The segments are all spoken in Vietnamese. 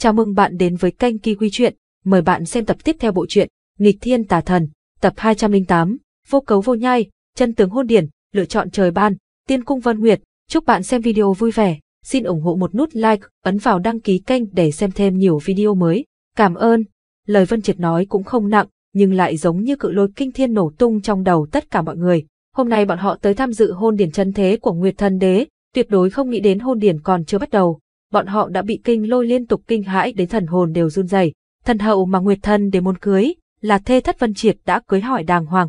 Chào mừng bạn đến với kênh Kiwi Truyện, mời bạn xem tập tiếp theo bộ truyện Nghịch Thiên Tà Thần, tập 208, Vô Cấu Vô Nhai, Chân Tướng Hôn Điển, Lựa Chọn Trời Ban, Tiên Cung Vân Nguyệt. Chúc bạn xem video vui vẻ, xin ủng hộ một nút like, ấn vào đăng ký kênh để xem thêm nhiều video mới. Cảm ơn. Lời Vân Triệt nói cũng không nặng, nhưng lại giống như cự lôi kinh thiên nổ tung trong đầu tất cả mọi người. Hôm nay bọn họ tới tham dự hôn điển chân thế của Nguyệt Thần Đế, tuyệt đối không nghĩ đến hôn điển còn chưa bắt đầu bọn họ đã bị kinh lôi liên tục kinh hãi đến thần hồn đều run rẩy. Thần hậu mà Nguyệt thần để muốn cưới, là thê thất Vân Triệt đã cưới hỏi đàng hoàng.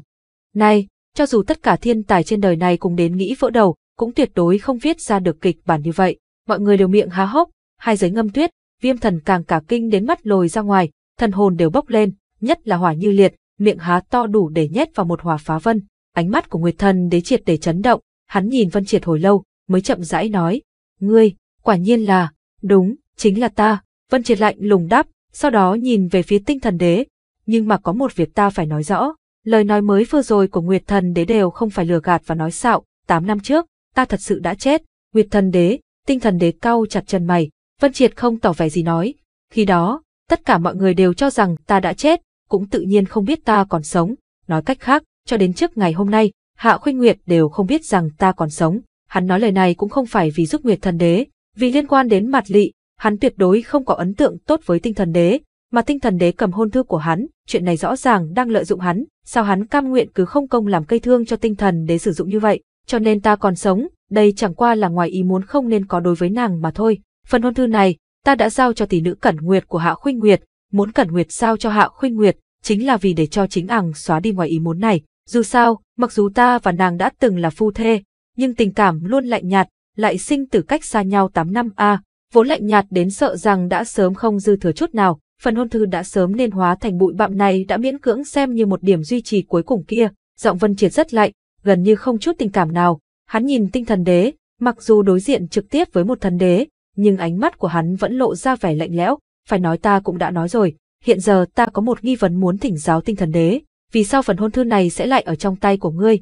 Này, cho dù tất cả thiên tài trên đời này cùng đến nghĩ vỡ đầu, cũng tuyệt đối không viết ra được kịch bản như vậy. Mọi người đều miệng há hốc, hai giấy ngâm tuyết, viêm thần càng cả kinh đến mắt lồi ra ngoài, thần hồn đều bốc lên, nhất là hỏa như liệt, miệng há to đủ để nhét vào một hỏa phá vân. Ánh mắt của Nguyệt Thần đế triệt để chấn động, hắn nhìn Vân Triệt hồi lâu, mới chậm rãi nói, ngươi, quả nhiên là, Đúng, chính là ta, Vân Triệt lạnh lùng đáp, sau đó nhìn về phía tinh thần đế. Nhưng mà có một việc ta phải nói rõ, lời nói mới vừa rồi của Nguyệt thần đế đều không phải lừa gạt và nói xạo, 8 năm trước, ta thật sự đã chết, Nguyệt thần đế, tinh thần đế cau chặt chân mày, Vân Triệt không tỏ vẻ gì nói. Khi đó, tất cả mọi người đều cho rằng ta đã chết, cũng tự nhiên không biết ta còn sống. Nói cách khác, cho đến trước ngày hôm nay, Hạ Khuynh Nguyệt đều không biết rằng ta còn sống. Hắn nói lời này cũng không phải vì giúp Nguyệt thần đế, vì liên quan đến mặt lị, hắn tuyệt đối không có ấn tượng tốt với tinh thần đế, mà tinh thần đế cầm hôn thư của hắn, chuyện này rõ ràng đang lợi dụng hắn, sao hắn cam nguyện cứ không công làm cây thương cho tinh thần đế sử dụng như vậy, cho nên ta còn sống, đây chẳng qua là ngoài ý muốn không nên có đối với nàng mà thôi. Phần hôn thư này, ta đã giao cho tỷ nữ Cẩn Nguyệt của Hạ Khuynh Nguyệt, muốn Cẩn Nguyệt sao cho Hạ Khuynh Nguyệt, chính là vì để cho chính ảng xóa đi ngoài ý muốn này. Dù sao, mặc dù ta và nàng đã từng là phu thê, nhưng tình cảm luôn lạnh nhạt, lại sinh tử cách xa nhau 8 năm a, vốn lạnh nhạt đến sợ rằng đã sớm không dư thừa chút nào, phần hôn thư đã sớm nên hóa thành bụi bặm này đã miễn cưỡng xem như một điểm duy trì cuối cùng kia, giọng Vân Triệt rất lạnh, gần như không chút tình cảm nào, hắn nhìn tinh thần đế, mặc dù đối diện trực tiếp với một thần đế, nhưng ánh mắt của hắn vẫn lộ ra vẻ lạnh lẽo, phải nói ta cũng đã nói rồi, hiện giờ ta có một nghi vấn muốn thỉnh giáo tinh thần đế, vì sao phần hôn thư này sẽ lại ở trong tay của ngươi?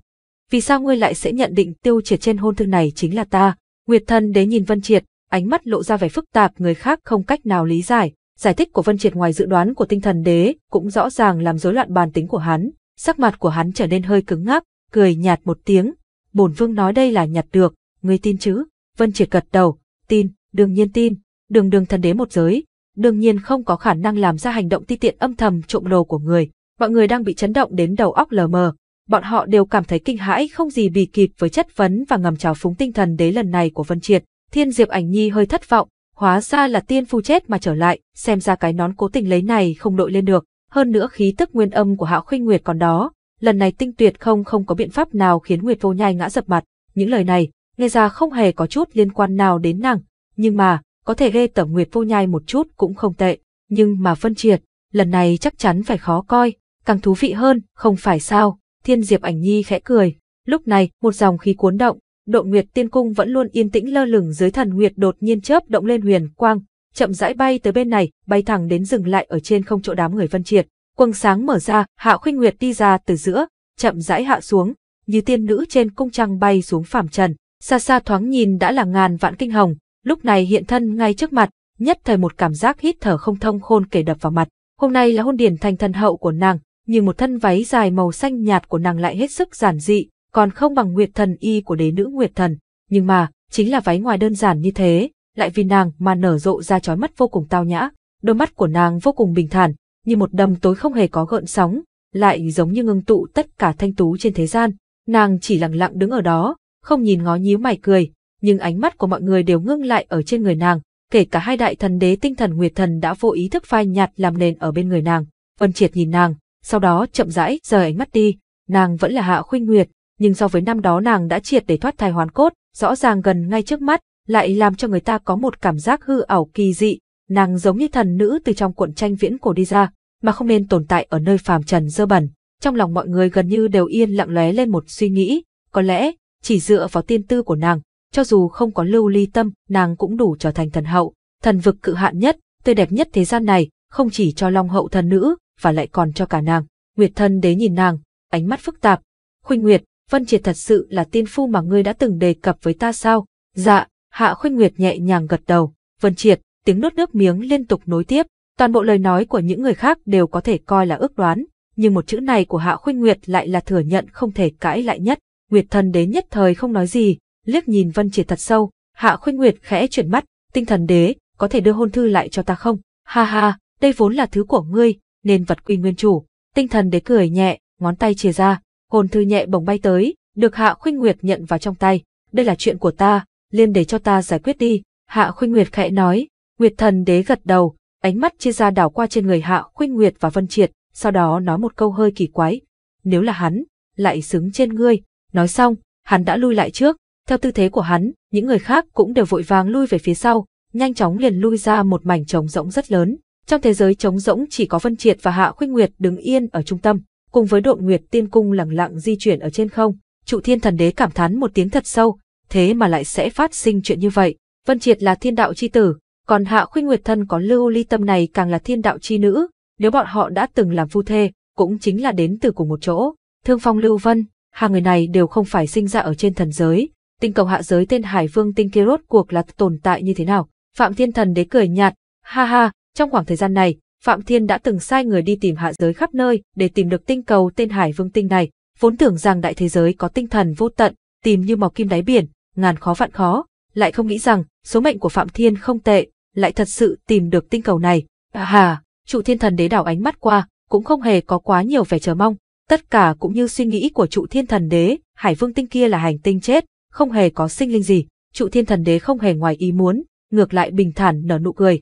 Vì sao ngươi lại sẽ nhận định tiêu triệt trên hôn thư này chính là ta? Nguyệt thân đế nhìn Vân Triệt, ánh mắt lộ ra vẻ phức tạp người khác không cách nào lý giải. Giải thích của Vân Triệt ngoài dự đoán của tinh thần đế cũng rõ ràng làm rối loạn bàn tính của hắn. Sắc mặt của hắn trở nên hơi cứng ngắc, cười nhạt một tiếng. Bổn vương nói đây là nhặt được, người tin chứ? Vân Triệt gật đầu, tin, đương nhiên tin. Đường đường thần đế một giới, đương nhiên không có khả năng làm ra hành động ti tiện âm thầm trộm đồ của người. Mọi người đang bị chấn động đến đầu óc lờ mờ, bọn họ đều cảm thấy kinh hãi không gì bì kịp với chất vấn và ngầm trào phúng tinh thần đế lần này của Vân Triệt. Thiên Diệp Ảnh Nhi hơi thất vọng, hóa ra là tiên phu chết mà trở lại, xem ra cái nón cố tình lấy này không đội lên được, hơn nữa khí tức nguyên âm của Hạo Khuynh Nguyệt còn đó, lần này Tinh Tuyệt không không có biện pháp nào khiến Nguyệt Vô Nhai ngã dập mặt, những lời này, nghe ra không hề có chút liên quan nào đến nàng, nhưng mà, có thể ghê tởm Nguyệt Vô Nhai một chút cũng không tệ, nhưng mà Vân Triệt, lần này chắc chắn phải khó coi, càng thú vị hơn, không phải sao? Thiên Diệp Ảnh Nhi khẽ cười, lúc này, một dòng khí cuốn động, Độn Nguyệt Tiên Cung vẫn luôn yên tĩnh lơ lửng dưới thần nguyệt đột nhiên chớp động lên huyền quang, chậm rãi bay tới bên này, bay thẳng đến dừng lại ở trên không chỗ đám người Vân Triệt. Quang sáng mở ra, Hạ Khuynh Nguyệt đi ra từ giữa, chậm rãi hạ xuống, như tiên nữ trên cung trăng bay xuống phàm trần, xa xa thoáng nhìn đã là ngàn vạn kinh hồng, lúc này hiện thân ngay trước mặt, nhất thời một cảm giác hít thở không thông khôn kể đập vào mặt. Hôm nay là hôn điển thành thần hậu của nàng, nhưng một thân váy dài màu xanh nhạt của nàng lại hết sức giản dị, còn không bằng nguyệt thần y của đế nữ nguyệt thần. Nhưng mà, chính là váy ngoài đơn giản như thế, lại vì nàng mà nở rộ ra trói mắt vô cùng tao nhã. Đôi mắt của nàng vô cùng bình thản, như một đầm tối không hề có gợn sóng, lại giống như ngưng tụ tất cả thanh tú trên thế gian. Nàng chỉ lặng lặng đứng ở đó, không nhìn ngó nhíu mày cười, nhưng ánh mắt của mọi người đều ngưng lại ở trên người nàng, kể cả hai đại thần đế tinh thần nguyệt thần đã vô ý thức phai nhạt làm nền ở bên người nàng. Vân Triệt nhìn nàng, sau đó chậm rãi rời ánh mắt đi, nàng vẫn là Hạ Khuynh Nguyệt, nhưng so với năm đó nàng đã triệt để thoát thai hoàn cốt, rõ ràng gần ngay trước mắt, lại làm cho người ta có một cảm giác hư ảo kỳ dị, nàng giống như thần nữ từ trong cuộn tranh viễn cổ đi ra, mà không nên tồn tại ở nơi phàm trần dơ bẩn. Trong lòng mọi người gần như đều yên lặng lóe lên một suy nghĩ, có lẽ chỉ dựa vào tiên tư của nàng, cho dù không có lưu ly tâm, nàng cũng đủ trở thành thần hậu, thần vực cự hạn nhất, tươi đẹp nhất thế gian này, không chỉ cho Long hậu thần nữ, và lại còn cho cả nàng. Nguyệt thân đế nhìn nàng, ánh mắt phức tạp. Khuynh Nguyệt, Vân Triệt thật sự là tiên phu mà ngươi đã từng đề cập với ta sao? Dạ, Hạ Khuynh Nguyệt nhẹ nhàng gật đầu. Vân Triệt, tiếng nuốt nước miếng liên tục nối tiếp. Toàn bộ lời nói của những người khác đều có thể coi là ước đoán, nhưng một chữ này của Hạ Khuynh Nguyệt lại là thừa nhận không thể cãi lại nhất. Nguyệt thần đế nhất thời không nói gì, liếc nhìn Vân Triệt thật sâu, Hạ Khuynh Nguyệt khẽ chuyển mắt, tinh thần đế, có thể đưa hôn thư lại cho ta không? Ha ha, đây vốn là thứ của ngươi, nên vật quy nguyên chủ. Tinh thần đế cười nhẹ, ngón tay chìa ra, hồn thư nhẹ bồng bay tới, được Hạ Khuynh Nguyệt nhận vào trong tay. Đây là chuyện của ta, liêm để cho ta giải quyết đi. Hạ Khuynh Nguyệt khẽ nói, Nguyệt thần đế gật đầu, ánh mắt chia ra đảo qua trên người Hạ Khuynh Nguyệt và Vân Triệt, sau đó nói một câu hơi kỳ quái. Nếu là hắn, lại xứng trên ngươi. Nói xong, hắn đã lui lại trước. Theo tư thế của hắn, những người khác cũng đều vội vàng lui về phía sau, nhanh chóng liền lui ra một mảnh trống rỗng rất lớn. Trong thế giới trống rỗng chỉ có Vân Triệt và Hạ Khuynh Nguyệt đứng yên ở trung tâm, cùng với độn Nguyệt Tiên Cung lẳng lặng di chuyển ở trên không. Trụ Thiên Thần Đế cảm thán một tiếng thật sâu, thế mà lại sẽ phát sinh chuyện như vậy. Vân Triệt là thiên đạo chi tử, còn Hạ Khuynh Nguyệt thân có lưu ly tâm này càng là thiên đạo chi nữ, nếu bọn họ đã từng làm phu thê, cũng chính là đến từ cùng một chỗ. Thương Phong Lưu Vân, hai người này đều không phải sinh ra ở trên thần giới, tinh cầu hạ giới tên Hải Vương Tinh kia rốt cuộc là tồn tại như thế nào? Phạm Thiên Thần Đế cười nhạt, ha ha, trong khoảng thời gian này, Phạm Thiên đã từng sai người đi tìm hạ giới khắp nơi để tìm được tinh cầu tên Hải Vương Tinh này, vốn tưởng rằng đại thế giới có tinh thần vô tận, tìm như mọc kim đáy biển, ngàn khó vạn khó, lại không nghĩ rằng số mệnh của Phạm Thiên không tệ, lại thật sự tìm được tinh cầu này. Hà, trụ thiên thần đế đảo ánh mắt qua, cũng không hề có quá nhiều vẻ chờ mong, tất cả cũng như suy nghĩ của trụ thiên thần đế, Hải Vương Tinh kia là hành tinh chết, không hề có sinh linh gì, trụ thiên thần đế không hề ngoài ý muốn, ngược lại bình thản nở nụ cười,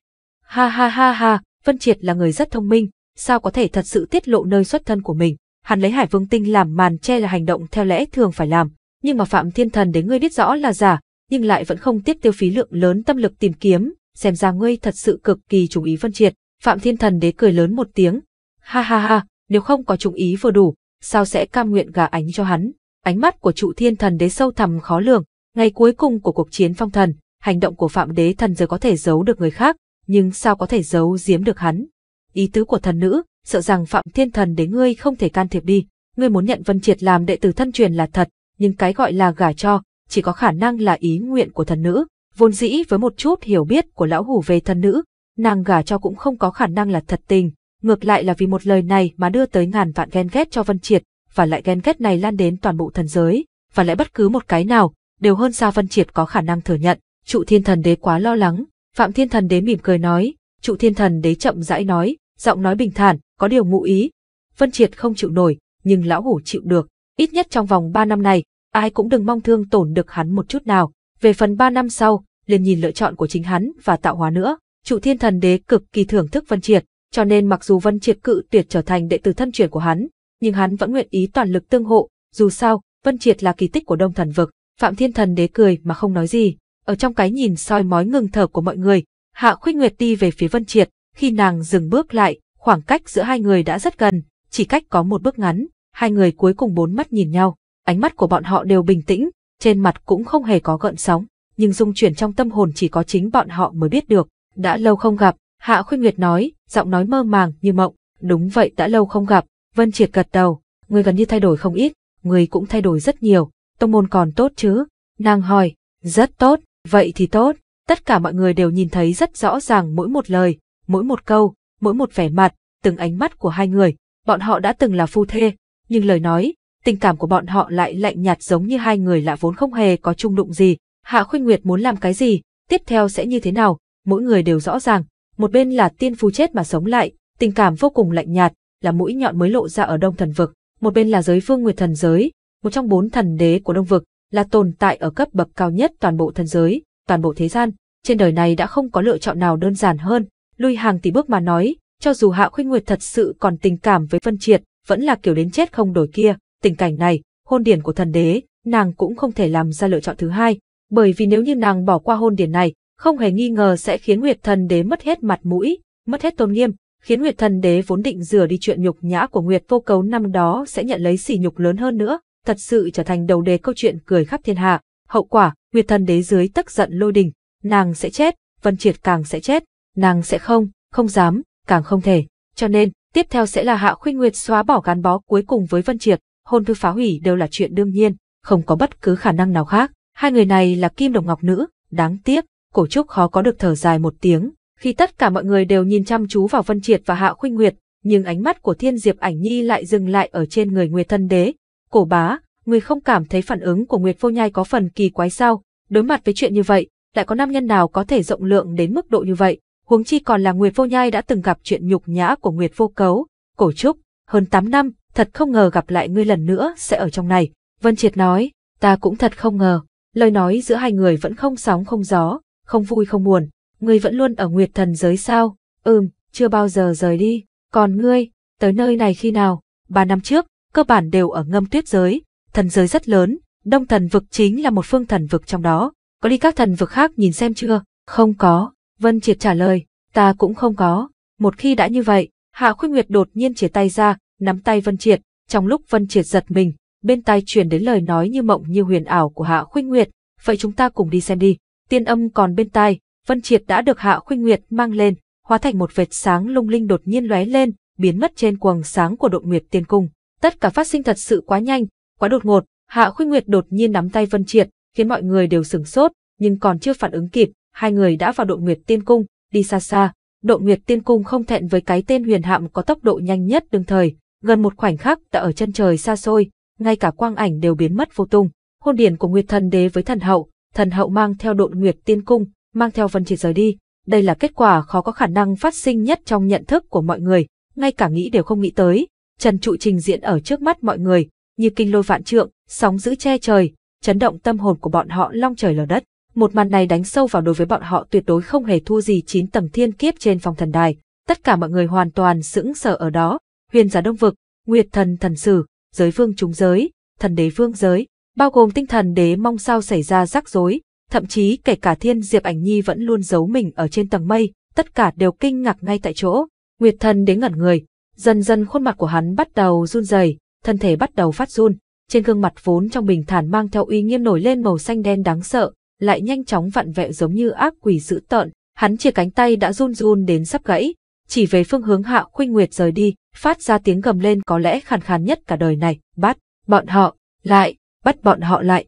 Ha ha ha ha, Vân Triệt là người rất thông minh, sao có thể thật sự tiết lộ nơi xuất thân của mình. Hắn lấy Hải Vương Tinh làm màn che là hành động theo lẽ thường phải làm, nhưng mà Phạm Thiên Thần đến ngươi biết rõ là giả, nhưng lại vẫn không tiết tiêu phí lượng lớn tâm lực tìm kiếm, xem ra ngươi thật sự cực kỳ chú ý Vân Triệt. Phạm Thiên Thần đế cười lớn một tiếng. Ha ha ha, nếu không có chú ý vừa đủ, sao sẽ cam nguyện gả ánh cho hắn? Ánh mắt của trụ thiên thần đế sâu thẳm khó lường, ngày cuối cùng của cuộc chiến phong thần, hành động của Phạm đế thần giờ có thể giấu được người khác, nhưng sao có thể giấu giếm được hắn. Ý tứ của thần nữ, sợ rằng Phạm Thiên Thần đến ngươi không thể can thiệp đi, ngươi muốn nhận Vân Triệt làm đệ tử thân truyền là thật, nhưng cái gọi là gả cho, chỉ có khả năng là ý nguyện của thần nữ, vốn dĩ với một chút hiểu biết của lão hủ về thần nữ, nàng gả cho cũng không có khả năng là thật tình, ngược lại là vì một lời này mà đưa tới ngàn vạn ghen ghét cho Vân Triệt, và lại ghen ghét này lan đến toàn bộ thần giới, và lại bất cứ một cái nào, đều hơn xa Vân Triệt có khả năng thừa nhận. Trụ thiên thần đế quá lo lắng, Phạm Thiên Thần đế mỉm cười nói, trụ Thiên Thần đế chậm rãi nói, giọng nói bình thản, có điều ngụ ý. Vân Triệt không chịu nổi, nhưng lão hủ chịu được, ít nhất trong vòng 3 năm này, ai cũng đừng mong thương tổn được hắn một chút nào. Về phần 3 năm sau, liền nhìn lựa chọn của chính hắn và tạo hóa nữa. Trụ Thiên Thần đế cực kỳ thưởng thức Vân Triệt, cho nên mặc dù Vân Triệt cự tuyệt trở thành đệ tử thân truyền của hắn, nhưng hắn vẫn nguyện ý toàn lực tương hộ, dù sao, Vân Triệt là kỳ tích của Đông Thần vực. Phạm Thiên Thần đế cười mà không nói gì, ở trong cái nhìn soi mói ngừng thở của mọi người, Hạ Khuynh Nguyệt đi về phía Vân Triệt, khi nàng dừng bước lại, khoảng cách giữa hai người đã rất gần, chỉ cách có một bước ngắn, hai người cuối cùng bốn mắt nhìn nhau, ánh mắt của bọn họ đều bình tĩnh, trên mặt cũng không hề có gợn sóng, nhưng dung chuyển trong tâm hồn chỉ có chính bọn họ mới biết được. Đã lâu không gặp, Hạ Khuynh Nguyệt nói, giọng nói mơ màng như mộng, đúng vậy đã lâu không gặp, Vân Triệt gật đầu, người gần như thay đổi không ít, người cũng thay đổi rất nhiều, tông môn còn tốt chứ? Nàng hỏi, rất tốt, Vậy thì tốt, tất cả mọi người đều nhìn thấy rất rõ ràng mỗi một lời, mỗi một câu, mỗi một vẻ mặt, từng ánh mắt của hai người, bọn họ đã từng là phu thê, nhưng lời nói, tình cảm của bọn họ lại lạnh nhạt giống như hai người lạ vốn không hề có chung đụng gì. Hạ Khuynh Nguyệt muốn làm cái gì, tiếp theo sẽ như thế nào, mỗi người đều rõ ràng, một bên là tiên phu chết mà sống lại, tình cảm vô cùng lạnh nhạt, là mũi nhọn mới lộ ra ở Đông Thần Vực, một bên là giới Vương Nguyệt Thần Giới, một trong bốn thần đế của Đông Vực, là tồn tại ở cấp bậc cao nhất toàn bộ thân giới, toàn bộ thế gian, trên đời này đã không có lựa chọn nào đơn giản hơn, lui hàng tỷ bước mà nói, cho dù Hạ Khuynh Nguyệt thật sự còn tình cảm với Vân Triệt, vẫn là kiểu đến chết không đổi kia, tình cảnh này, hôn điển của thần đế, nàng cũng không thể làm ra lựa chọn thứ hai, bởi vì nếu như nàng bỏ qua hôn điển này, không hề nghi ngờ sẽ khiến Nguyệt thần đế mất hết mặt mũi, mất hết tôn nghiêm, khiến Nguyệt thần đế vốn định rửa đi chuyện nhục nhã của Nguyệt vô cấu năm đó sẽ nhận lấy sỉ nhục lớn hơn nữa, thật sự trở thành đầu đề câu chuyện cười khắp thiên hạ. Hậu quả, Nguyệt Thần Đế dưới tức giận lôi đình, nàng sẽ chết, Vân Triệt càng sẽ chết, nàng sẽ không, không dám, càng không thể. Cho nên, tiếp theo sẽ là Hạ Khuynh Nguyệt xóa bỏ gắn bó cuối cùng với Vân Triệt, hôn thư phá hủy đều là chuyện đương nhiên, không có bất cứ khả năng nào khác. Hai người này là kim đồng ngọc nữ, đáng tiếc, Cổ Trúc khó có được thở dài một tiếng. Khi tất cả mọi người đều nhìn chăm chú vào Vân Triệt và Hạ Khuynh Nguyệt, nhưng ánh mắt của Thiên Diệp Ảnh Nhi lại dừng lại ở trên người Nguyệt thần Đế, Cổ bá, người không cảm thấy phản ứng của Nguyệt Vô Nhai có phần kỳ quái sao? Đối mặt với chuyện như vậy, lại có nam nhân nào có thể rộng lượng đến mức độ như vậy? Huống chi còn là Nguyệt Vô Nhai đã từng gặp chuyện nhục nhã của Nguyệt Vô Cấu, Cổ Trúc, hơn 8 năm, thật không ngờ gặp lại ngươi lần nữa sẽ ở trong này. Vân Triệt nói, ta cũng thật không ngờ. Lời nói giữa hai người vẫn không sóng không gió, không vui không buồn. Ngươi vẫn luôn ở Nguyệt Thần giới sao? Ừm, chưa bao giờ rời đi. Còn ngươi, tới nơi này khi nào? Ba năm trước, cơ bản đều ở ngâm tuyết giới, thần giới rất lớn, đông thần vực chính là một phương thần vực trong đó. Có đi các thần vực khác nhìn xem chưa? Không có, Vân Triệt trả lời, ta cũng không có. Một khi đã như vậy, Hạ Khuynh Nguyệt đột nhiên chia tay ra, nắm tay Vân Triệt, trong lúc Vân Triệt giật mình, bên tai truyền đến lời nói như mộng như huyền ảo của Hạ Khuynh Nguyệt, vậy chúng ta cùng đi xem đi. Tiên âm còn bên tai, Vân Triệt đã được Hạ Khuynh Nguyệt mang lên, hóa thành một vệt sáng lung linh đột nhiên lóe lên, biến mất trên quầng sáng của độ Nguyệt Tiên Cung. Tất cả phát sinh thật sự quá nhanh, quá đột ngột, Hạ Khuynh Nguyệt đột nhiên nắm tay Vân Triệt, khiến mọi người đều sửng sốt, nhưng còn chưa phản ứng kịp, hai người đã vào Độ Nguyệt Tiên Cung, đi xa xa. Độ Nguyệt Tiên Cung không thẹn với cái tên huyền hạm có tốc độ nhanh nhất đương thời, gần một khoảnh khắc đã ở chân trời xa xôi, ngay cả quang ảnh đều biến mất vô tung. Hôn điển của Nguyệt Thần Đế với Thần Hậu, Thần Hậu mang theo Độ Nguyệt Tiên Cung, mang theo Vân Triệt rời đi. Đây là kết quả khó có khả năng phát sinh nhất trong nhận thức của mọi người, ngay cả nghĩ đều không nghĩ tới, trần trụ trình diễn ở trước mắt mọi người, như kinh lôi vạn trượng, sóng giữ che trời, chấn động tâm hồn của bọn họ long trời lở đất. Một màn này đánh sâu vào đối với bọn họ tuyệt đối không hề thua gì chín tầng thiên kiếp trên phòng thần đài. Tất cả mọi người hoàn toàn sững sờ ở đó, huyền giả đông vực, nguyệt thần thần sử, giới vương chúng giới, thần đế vương giới, bao gồm tinh thần đế mong sao xảy ra rắc rối, thậm chí kể cả thiên diệp ảnh nhi vẫn luôn giấu mình ở trên tầng mây, tất cả đều kinh ngạc ngay tại chỗ. Nguyệt thần đến ngẩn người, Dần dần khuôn mặt của hắn bắt đầu run rẩy, thân thể bắt đầu phát run, trên gương mặt vốn trong bình thản mang theo uy nghiêm nổi lên màu xanh đen đáng sợ, lại nhanh chóng vặn vẹo giống như ác quỷ dữ tợn, hắn chia cánh tay đã run run đến sắp gãy, chỉ về phương hướng Hạ Khuynh Nguyệt rời đi, phát ra tiếng gầm lên có lẽ khàn khàn nhất cả đời này, bắt bọn họ lại, bắt bọn họ lại.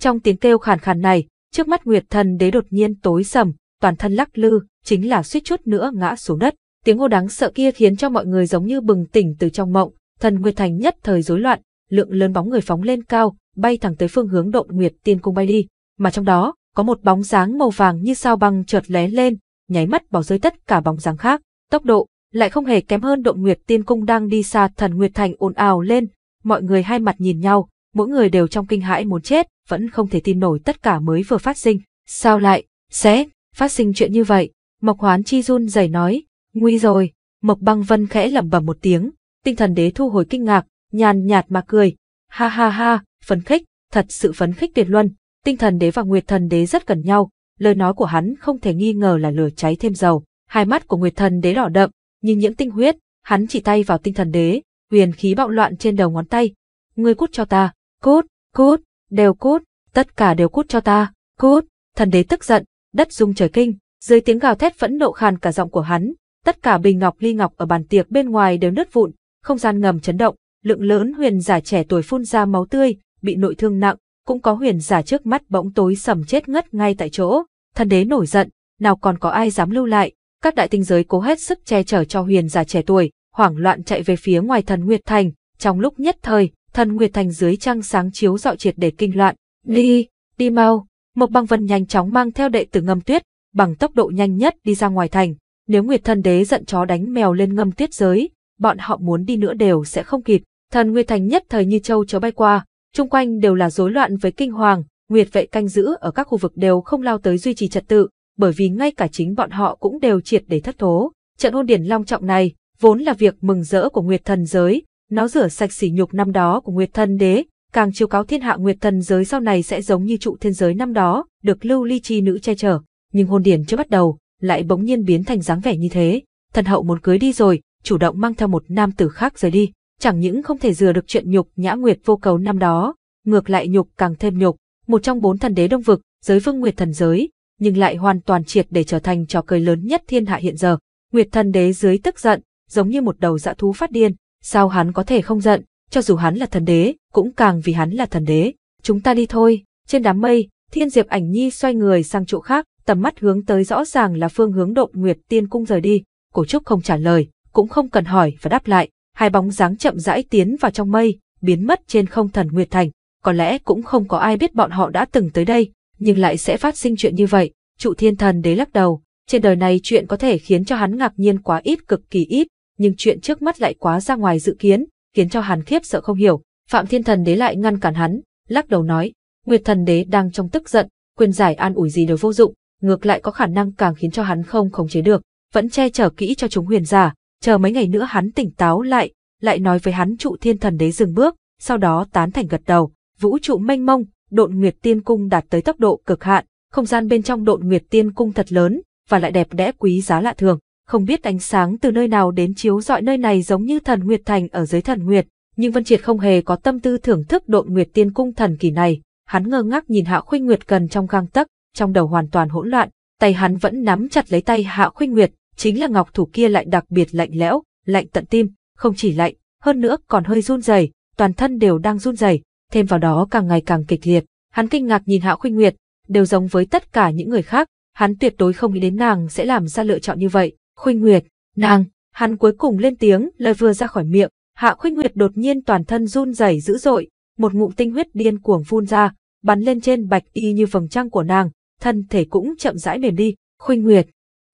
Trong tiếng kêu khàn khàn này, trước mắt Nguyệt Thần Đế đột nhiên tối sầm, toàn thân lắc lư, chính là suýt chút nữa ngã xuống đất. Tiếng hô đáng sợ kia khiến cho mọi người giống như bừng tỉnh từ trong mộng, thần Nguyệt Thành nhất thời rối loạn, lượng lớn bóng người phóng lên cao, bay thẳng tới phương hướng Động Nguyệt Tiên Cung bay đi, mà trong đó, có một bóng dáng màu vàng như sao băng chợt lé lên, nháy mắt bỏ rơi tất cả bóng dáng khác, tốc độ lại không hề kém hơn Động Nguyệt Tiên Cung đang đi xa thần Nguyệt Thành ồn ào lên, mọi người hai mặt nhìn nhau, mỗi người đều trong kinh hãi muốn chết, vẫn không thể tin nổi tất cả mới vừa phát sinh, sao lại sẽ phát sinh chuyện như vậy? Mộc Hoán Chi run rẩy nói, Nguy rồi, Mộc Băng Vân khẽ lẩm bẩm một tiếng, tinh thần đế thu hồi kinh ngạc, nhàn nhạt mà cười. Ha ha ha, phấn khích, thật sự phấn khích tuyệt luân, tinh thần đế và nguyệt thần đế rất gần nhau, lời nói của hắn không thể nghi ngờ là lửa cháy thêm dầu. Hai mắt của nguyệt thần đế đỏ đậm, như những tinh huyết, hắn chỉ tay vào tinh thần đế, huyền khí bạo loạn trên đầu ngón tay. Ngươi cút cho ta, cút, cút, đều cút, tất cả đều cút cho ta, cút, thần đế tức giận, đất rung trời kinh, dưới tiếng gào thét phẫn nộ khàn cả giọng của hắn, tất cả bình ngọc ly ngọc ở bàn tiệc bên ngoài đều nứt vụn, không gian ngầm chấn động, lượng lớn huyền giả trẻ tuổi phun ra máu tươi, bị nội thương nặng, cũng có huyền giả trước mắt bỗng tối sầm chết ngất ngay tại chỗ. Thần đế nổi giận, nào còn có ai dám lưu lại, các đại tinh giới cố hết sức che chở cho huyền giả trẻ tuổi, hoảng loạn chạy về phía ngoài thần Nguyệt Thành, trong lúc nhất thời, thần Nguyệt Thành dưới trăng sáng chiếu dọi triệt để kinh loạn, đi, đi mau, Một Băng Vân nhanh chóng mang theo đệ tử ngâm tuyết, bằng tốc độ nhanh nhất đi ra ngoài thành, nếu Nguyệt Thần Đế giận chó đánh mèo lên ngâm tiết giới, bọn họ muốn đi nữa đều sẽ không kịp. Thần Nguyệt Thành nhất thời như châu chó bay qua, chung quanh đều là rối loạn với kinh hoàng, Nguyệt vệ canh giữ ở các khu vực đều không lao tới duy trì trật tự, bởi vì ngay cả chính bọn họ cũng đều triệt để thất thố. Trận hôn điển long trọng này, vốn là việc mừng rỡ của Nguyệt Thần giới, nó rửa sạch sỉ nhục năm đó của Nguyệt Thần đế, càng chiếu cáo thiên hạ Nguyệt Thần giới sau này sẽ giống như trụ thiên giới năm đó, được lưu ly chi nữ che chở. Nhưng hôn điển chưa bắt đầu, lại bỗng nhiên biến thành dáng vẻ như thế. Thần hậu muốn cưới đi rồi, chủ động mang theo một nam tử khác rời đi, chẳng những không thể dừa được chuyện nhục nhã nguyệt vô cầu năm đó, ngược lại nhục càng thêm nhục, một trong bốn thần đế đông vực, giới vương nguyệt thần giới, nhưng lại hoàn toàn triệt để trở thành trò cười lớn nhất thiên hạ hiện giờ. Nguyệt thần đế dưới tức giận, giống như một đầu dạ thú phát điên, sao hắn có thể không giận, cho dù hắn là thần đế, cũng càng vì hắn là thần đế. Chúng ta đi thôi, trên đám mây, thiên diệp ảnh nhi xoay người sang chỗ khác, tầm mắt hướng tới rõ ràng là phương hướng độn nguyệt tiên cung rời đi, cổ trúc không trả lời, cũng không cần hỏi và đáp lại, hai bóng dáng chậm rãi tiến vào trong mây, biến mất trên không thần nguyệt thành, có lẽ cũng không có ai biết bọn họ đã từng tới đây, nhưng lại sẽ phát sinh chuyện như vậy, trụ thiên thần đế lắc đầu, trên đời này chuyện có thể khiến cho hắn ngạc nhiên quá ít cực kỳ ít, nhưng chuyện trước mắt lại quá ra ngoài dự kiến, khiến cho hắn khiếp sợ không hiểu, Phạm Thiên Thần Đế lại ngăn cản hắn, lắc đầu nói, Nguyệt Thần Đế đang trong tức giận, quyền giải an ủi gì đều vô dụng, ngược lại có khả năng càng khiến cho hắn không khống chế được, vẫn che chở kỹ cho chúng huyền giả, chờ mấy ngày nữa hắn tỉnh táo lại, lại nói với hắn trụ thiên thần đế dừng bước, sau đó tán thành gật đầu, vũ trụ mênh mông, độn nguyệt tiên cung đạt tới tốc độ cực hạn, không gian bên trong độn nguyệt tiên cung thật lớn, và lại đẹp đẽ quý giá lạ thường, không biết ánh sáng từ nơi nào đến chiếu dọi nơi này giống như thần nguyệt thành ở dưới thần nguyệt, nhưng Vân Triệt không hề có tâm tư thưởng thức độn nguyệt tiên cung thần kỳ này, hắn ngơ ngác nhìn Hạ Khuynh Nguyệt cần trong gang tấc, trong đầu hoàn toàn hỗn loạn, tay hắn vẫn nắm chặt lấy tay Hạ Khuynh Nguyệt, chính là ngọc thủ kia lại đặc biệt lạnh lẽo, lạnh tận tim, không chỉ lạnh, hơn nữa còn hơi run rẩy, toàn thân đều đang run rẩy, thêm vào đó càng ngày càng kịch liệt. Hắn kinh ngạc nhìn Hạ Khuynh Nguyệt, đều giống với tất cả những người khác, hắn tuyệt đối không nghĩ đến nàng sẽ làm ra lựa chọn như vậy. Khuynh Nguyệt, nàng, hắn cuối cùng lên tiếng, lời vừa ra khỏi miệng, Hạ Khuynh Nguyệt đột nhiên toàn thân run rẩy dữ dội, một ngụm tinh huyết điên cuồng phun ra, bắn lên trên bạch y như vầng trăng của nàng, thân thể cũng chậm rãi mềm đi, khuynh nguyệt.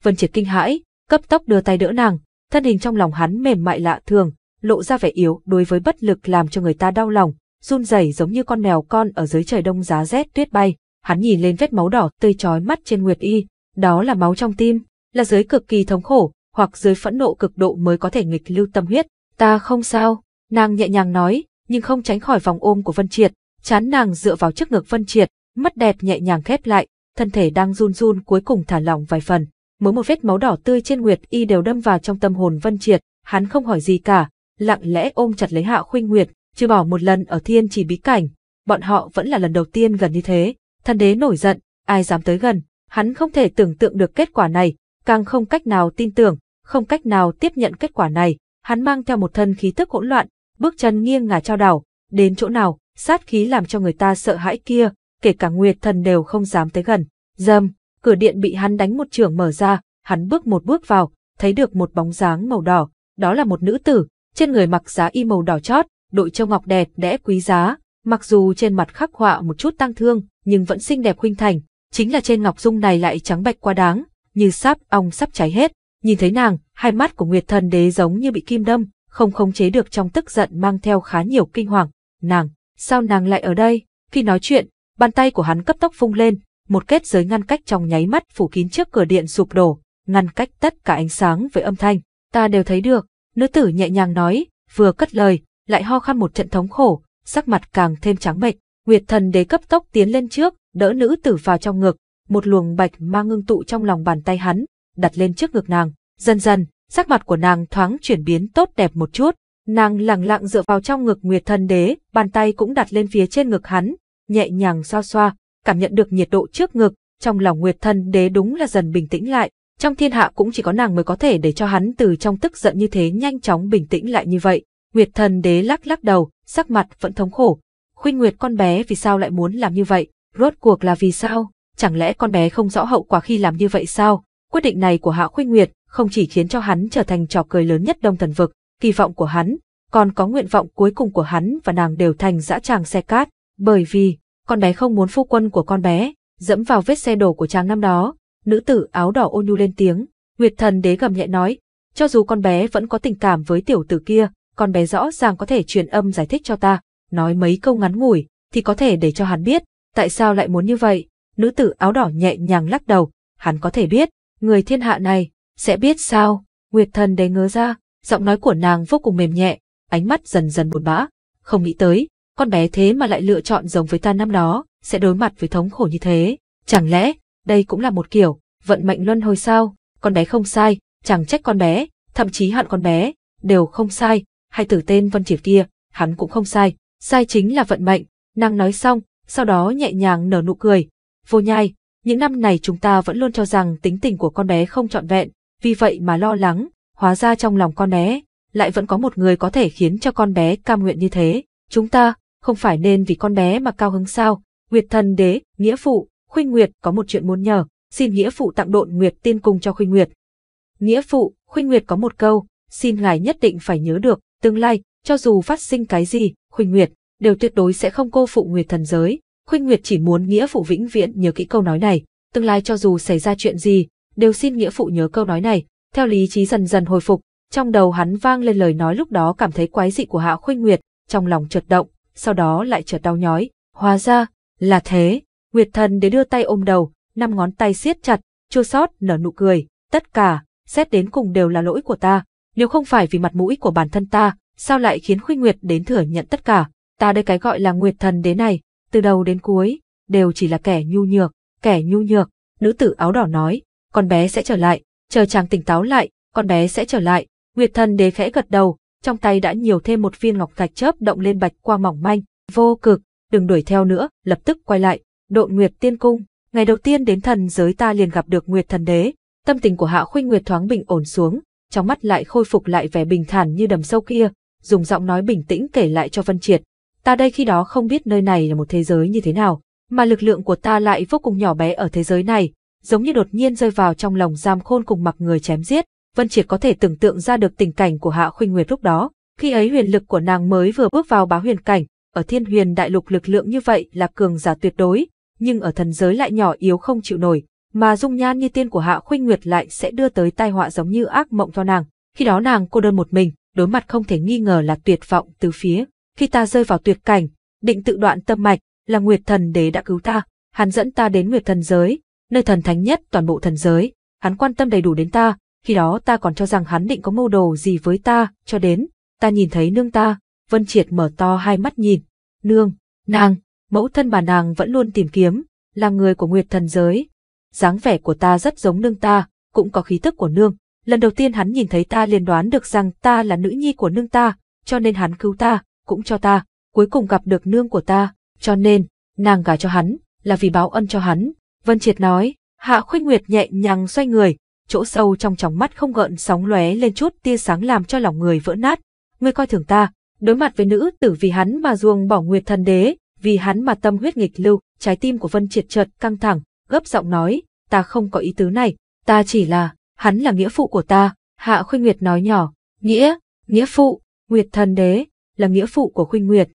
Vân Triệt kinh hãi, cấp tốc đưa tay đỡ nàng, thân hình trong lòng hắn mềm mại lạ thường, lộ ra vẻ yếu đối với bất lực làm cho người ta đau lòng, run rẩy giống như con mèo con ở dưới trời đông giá rét tuyết bay. Hắn nhìn lên vết máu đỏ tươi chói mắt trên Nguyệt Y, đó là máu trong tim, là dưới cực kỳ thống khổ, hoặc dưới phẫn nộ cực độ mới có thể nghịch lưu tâm huyết. Ta không sao, nàng nhẹ nhàng nói, nhưng không tránh khỏi vòng ôm của Vân Triệt, chán nàng dựa vào trước ngực Vân Triệt, mắt đẹp nhẹ nhàng khép lại, thân thể đang run run cuối cùng thả lỏng vài phần. Mỗi một vết máu đỏ tươi trên Nguyệt Y đều đâm vào trong tâm hồn Vân Triệt, hắn không hỏi gì cả, lặng lẽ ôm chặt lấy Hạ Khuynh Nguyệt, chưa bỏ một lần ở thiên chỉ bí cảnh, bọn họ vẫn là lần đầu tiên gần như thế. Thần đế nổi giận, ai dám tới gần, hắn không thể tưởng tượng được kết quả này, càng không cách nào tin tưởng, không cách nào tiếp nhận kết quả này, hắn mang theo một thân khí tức hỗn loạn, bước chân nghiêng ngả trao đảo, đến chỗ nào, sát khí làm cho người ta sợ hãi kia, kể cả Nguyệt Thần đều không dám tới gần. Dâm, cửa điện bị hắn đánh một trường mở ra, hắn bước một bước vào, thấy được một bóng dáng màu đỏ, đó là một nữ tử, trên người mặc giá y màu đỏ chót, đội châu ngọc đẹp đẽ quý giá, mặc dù trên mặt khắc họa một chút tăng thương, nhưng vẫn xinh đẹp khuynh thành, chính là trên ngọc dung này lại trắng bạch quá đáng, như sáp ong sắp cháy hết. Nhìn thấy nàng, hai mắt của Nguyệt Thần Đế giống như bị kim đâm, không khống chế được trong tức giận mang theo khá nhiều kinh hoàng. Nàng, sao nàng lại ở đây? Khi nói chuyện, Bàn tay của hắn cấp tốc phung lên, một kết giới ngăn cách trong nháy mắt phủ kín trước cửa điện sụp đổ, ngăn cách tất cả ánh sáng với âm thanh. Ta đều thấy được, nữ tử nhẹ nhàng nói, vừa cất lời, lại ho khan một trận thống khổ, sắc mặt càng thêm trắng mệt. Nguyệt thần đế cấp tốc tiến lên trước, đỡ nữ tử vào trong ngực, một luồng bạch mang ngưng tụ trong lòng bàn tay hắn, đặt lên trước ngực nàng. Dần dần, sắc mặt của nàng thoáng chuyển biến tốt đẹp một chút. Nàng lẳng lặng dựa vào trong ngực Nguyệt thần đế, bàn tay cũng đặt lên phía trên ngực hắn, nhẹ nhàng xoa xoa, cảm nhận được nhiệt độ trước ngực, trong lòng Nguyệt Thần Đế đúng là dần bình tĩnh lại, trong thiên hạ cũng chỉ có nàng mới có thể để cho hắn từ trong tức giận như thế nhanh chóng bình tĩnh lại như vậy. Nguyệt Thần Đế lắc lắc đầu, sắc mặt vẫn thống khổ. Khuynh Nguyệt con bé vì sao lại muốn làm như vậy? Rốt cuộc là vì sao? Chẳng lẽ con bé không rõ hậu quả khi làm như vậy sao? Quyết định này của Hạ Khuynh Nguyệt không chỉ khiến cho hắn trở thành trò cười lớn nhất Đông Thần Vực, kỳ vọng của hắn, còn có nguyện vọng cuối cùng của hắn và nàng đều thành dã tràng xe cát. Bởi vì, con bé không muốn phu quân của con bé, dẫm vào vết xe đổ của chàng năm đó, nữ tử áo đỏ ôn nhu lên tiếng, Nguyệt thần đế gầm nhẹ nói, cho dù con bé vẫn có tình cảm với tiểu tử kia, con bé rõ ràng có thể truyền âm giải thích cho ta, nói mấy câu ngắn ngủi, thì có thể để cho hắn biết, tại sao lại muốn như vậy, nữ tử áo đỏ nhẹ nhàng lắc đầu, hắn có thể biết, người thiên hạ này, sẽ biết sao, Nguyệt thần đế ngớ ra, giọng nói của nàng vô cùng mềm nhẹ, ánh mắt dần dần buồn bã, không nghĩ tới, con bé thế mà lại lựa chọn giống với ta năm đó, sẽ đối mặt với thống khổ như thế. Chẳng lẽ, đây cũng là một kiểu, vận mệnh luân hồi sao, con bé không sai, chẳng trách con bé, thậm chí hận con bé, đều không sai, hay tử tên Vân triệt kia, hắn cũng không sai, sai chính là vận mệnh, nàng nói xong, sau đó nhẹ nhàng nở nụ cười. Vô nhai, những năm này chúng ta vẫn luôn cho rằng tính tình của con bé không trọn vẹn, vì vậy mà lo lắng, hóa ra trong lòng con bé, lại vẫn có một người có thể khiến cho con bé cam nguyện như thế. Chúng ta, không phải nên vì con bé mà cao hứng sao, Nguyệt thần đế, nghĩa phụ, khuynh Nguyệt có một chuyện muốn nhờ, xin nghĩa phụ tặng độn Nguyệt tiên cung cho khuynh Nguyệt. Nghĩa phụ, khuynh Nguyệt có một câu, xin ngài nhất định phải nhớ được, tương lai, cho dù phát sinh cái gì, khuynh Nguyệt, đều tuyệt đối sẽ không cô phụ Nguyệt thần giới. Khuynh Nguyệt chỉ muốn nghĩa phụ vĩnh viễn nhớ kỹ câu nói này, tương lai cho dù xảy ra chuyện gì, đều xin nghĩa phụ nhớ câu nói này. Theo lý trí dần dần hồi phục, trong đầu hắn vang lên lời nói lúc đó cảm thấy quái dị của Hạ Khuynh Nguyệt, trong lòng chợt động, sau đó lại chợt đau nhói. Hóa ra, là thế. Nguyệt thần để đưa tay ôm đầu, năm ngón tay siết chặt, chua sót nở nụ cười. Tất cả, xét đến cùng đều là lỗi của ta. Nếu không phải vì mặt mũi của bản thân ta, sao lại khiến khuynh nguyệt đến thừa nhận tất cả? Ta đây cái gọi là nguyệt thần đế này, từ đầu đến cuối, đều chỉ là kẻ nhu nhược, kẻ nhu nhược. Nữ tử áo đỏ nói, con bé sẽ trở lại, chờ chàng tỉnh táo lại, con bé sẽ trở lại. Nguyệt thần đế khẽ gật đầu, trong tay đã nhiều thêm một viên ngọc thạch chớp động lên bạch qua mỏng manh, vô cực, đừng đuổi theo nữa, lập tức quay lại, độn nguyệt tiên cung. Ngày đầu tiên đến thần giới ta liền gặp được Nguyệt thần đế, tâm tình của Hạ Khuynh Nguyệt thoáng bình ổn xuống, trong mắt lại khôi phục lại vẻ bình thản như đầm sâu kia, dùng giọng nói bình tĩnh kể lại cho Vân Triệt. Ta đây khi đó không biết nơi này là một thế giới như thế nào, mà lực lượng của ta lại vô cùng nhỏ bé ở thế giới này, giống như đột nhiên rơi vào trong lòng giam khôn cùng mặc người chém giết, Vân Triệt có thể tưởng tượng ra được tình cảnh của Hạ Khuynh Nguyệt lúc đó, khi ấy huyền lực của nàng mới vừa bước vào bá huyền cảnh, ở thiên huyền đại lục lực lượng như vậy là cường giả tuyệt đối, nhưng ở thần giới lại nhỏ yếu không chịu nổi, mà dung nhan như tiên của Hạ Khuynh Nguyệt lại sẽ đưa tới tai họa giống như ác mộng cho nàng. Khi đó nàng cô đơn một mình, đối mặt không thể nghi ngờ là tuyệt vọng từ phía. Khi ta rơi vào tuyệt cảnh, định tự đoạn tâm mạch, là Nguyệt Thần Đế đã cứu ta, hắn dẫn ta đến Nguyệt Thần giới, nơi thần thánh nhất toàn bộ thần giới, hắn quan tâm đầy đủ đến ta, khi đó ta còn cho rằng hắn định có mưu đồ gì với ta, cho đến, ta nhìn thấy nương ta, Vân Triệt mở to hai mắt nhìn. Nương, nàng, mẫu thân bà nàng vẫn luôn tìm kiếm, là người của nguyệt thần giới. dáng vẻ của ta rất giống nương ta, cũng có khí tức của nương. Lần đầu tiên hắn nhìn thấy ta liền đoán được rằng ta là nữ nhi của nương ta, cho nên hắn cứu ta, cũng cho ta, cuối cùng gặp được nương của ta, cho nên, nàng gả cho hắn, là vì báo ân cho hắn. Vân Triệt nói, Hạ Khuynh Nguyệt nhẹ nhàng xoay người, chỗ sâu trong tròng mắt không gợn sóng lóe lên chút tia sáng làm cho lòng người vỡ nát. Ngươi coi thường ta, đối mặt với nữ tử vì hắn mà ruồng bỏ nguyệt thần đế, vì hắn mà tâm huyết nghịch lưu, trái tim của Vân triệt chợt căng thẳng, gấp giọng nói, ta không có ý tứ này, ta chỉ là, hắn là nghĩa phụ của ta, Hạ Khuynh Nguyệt nói nhỏ, nghĩa, nghĩa phụ, Nguyệt thần đế, là nghĩa phụ của Khuynh Nguyệt.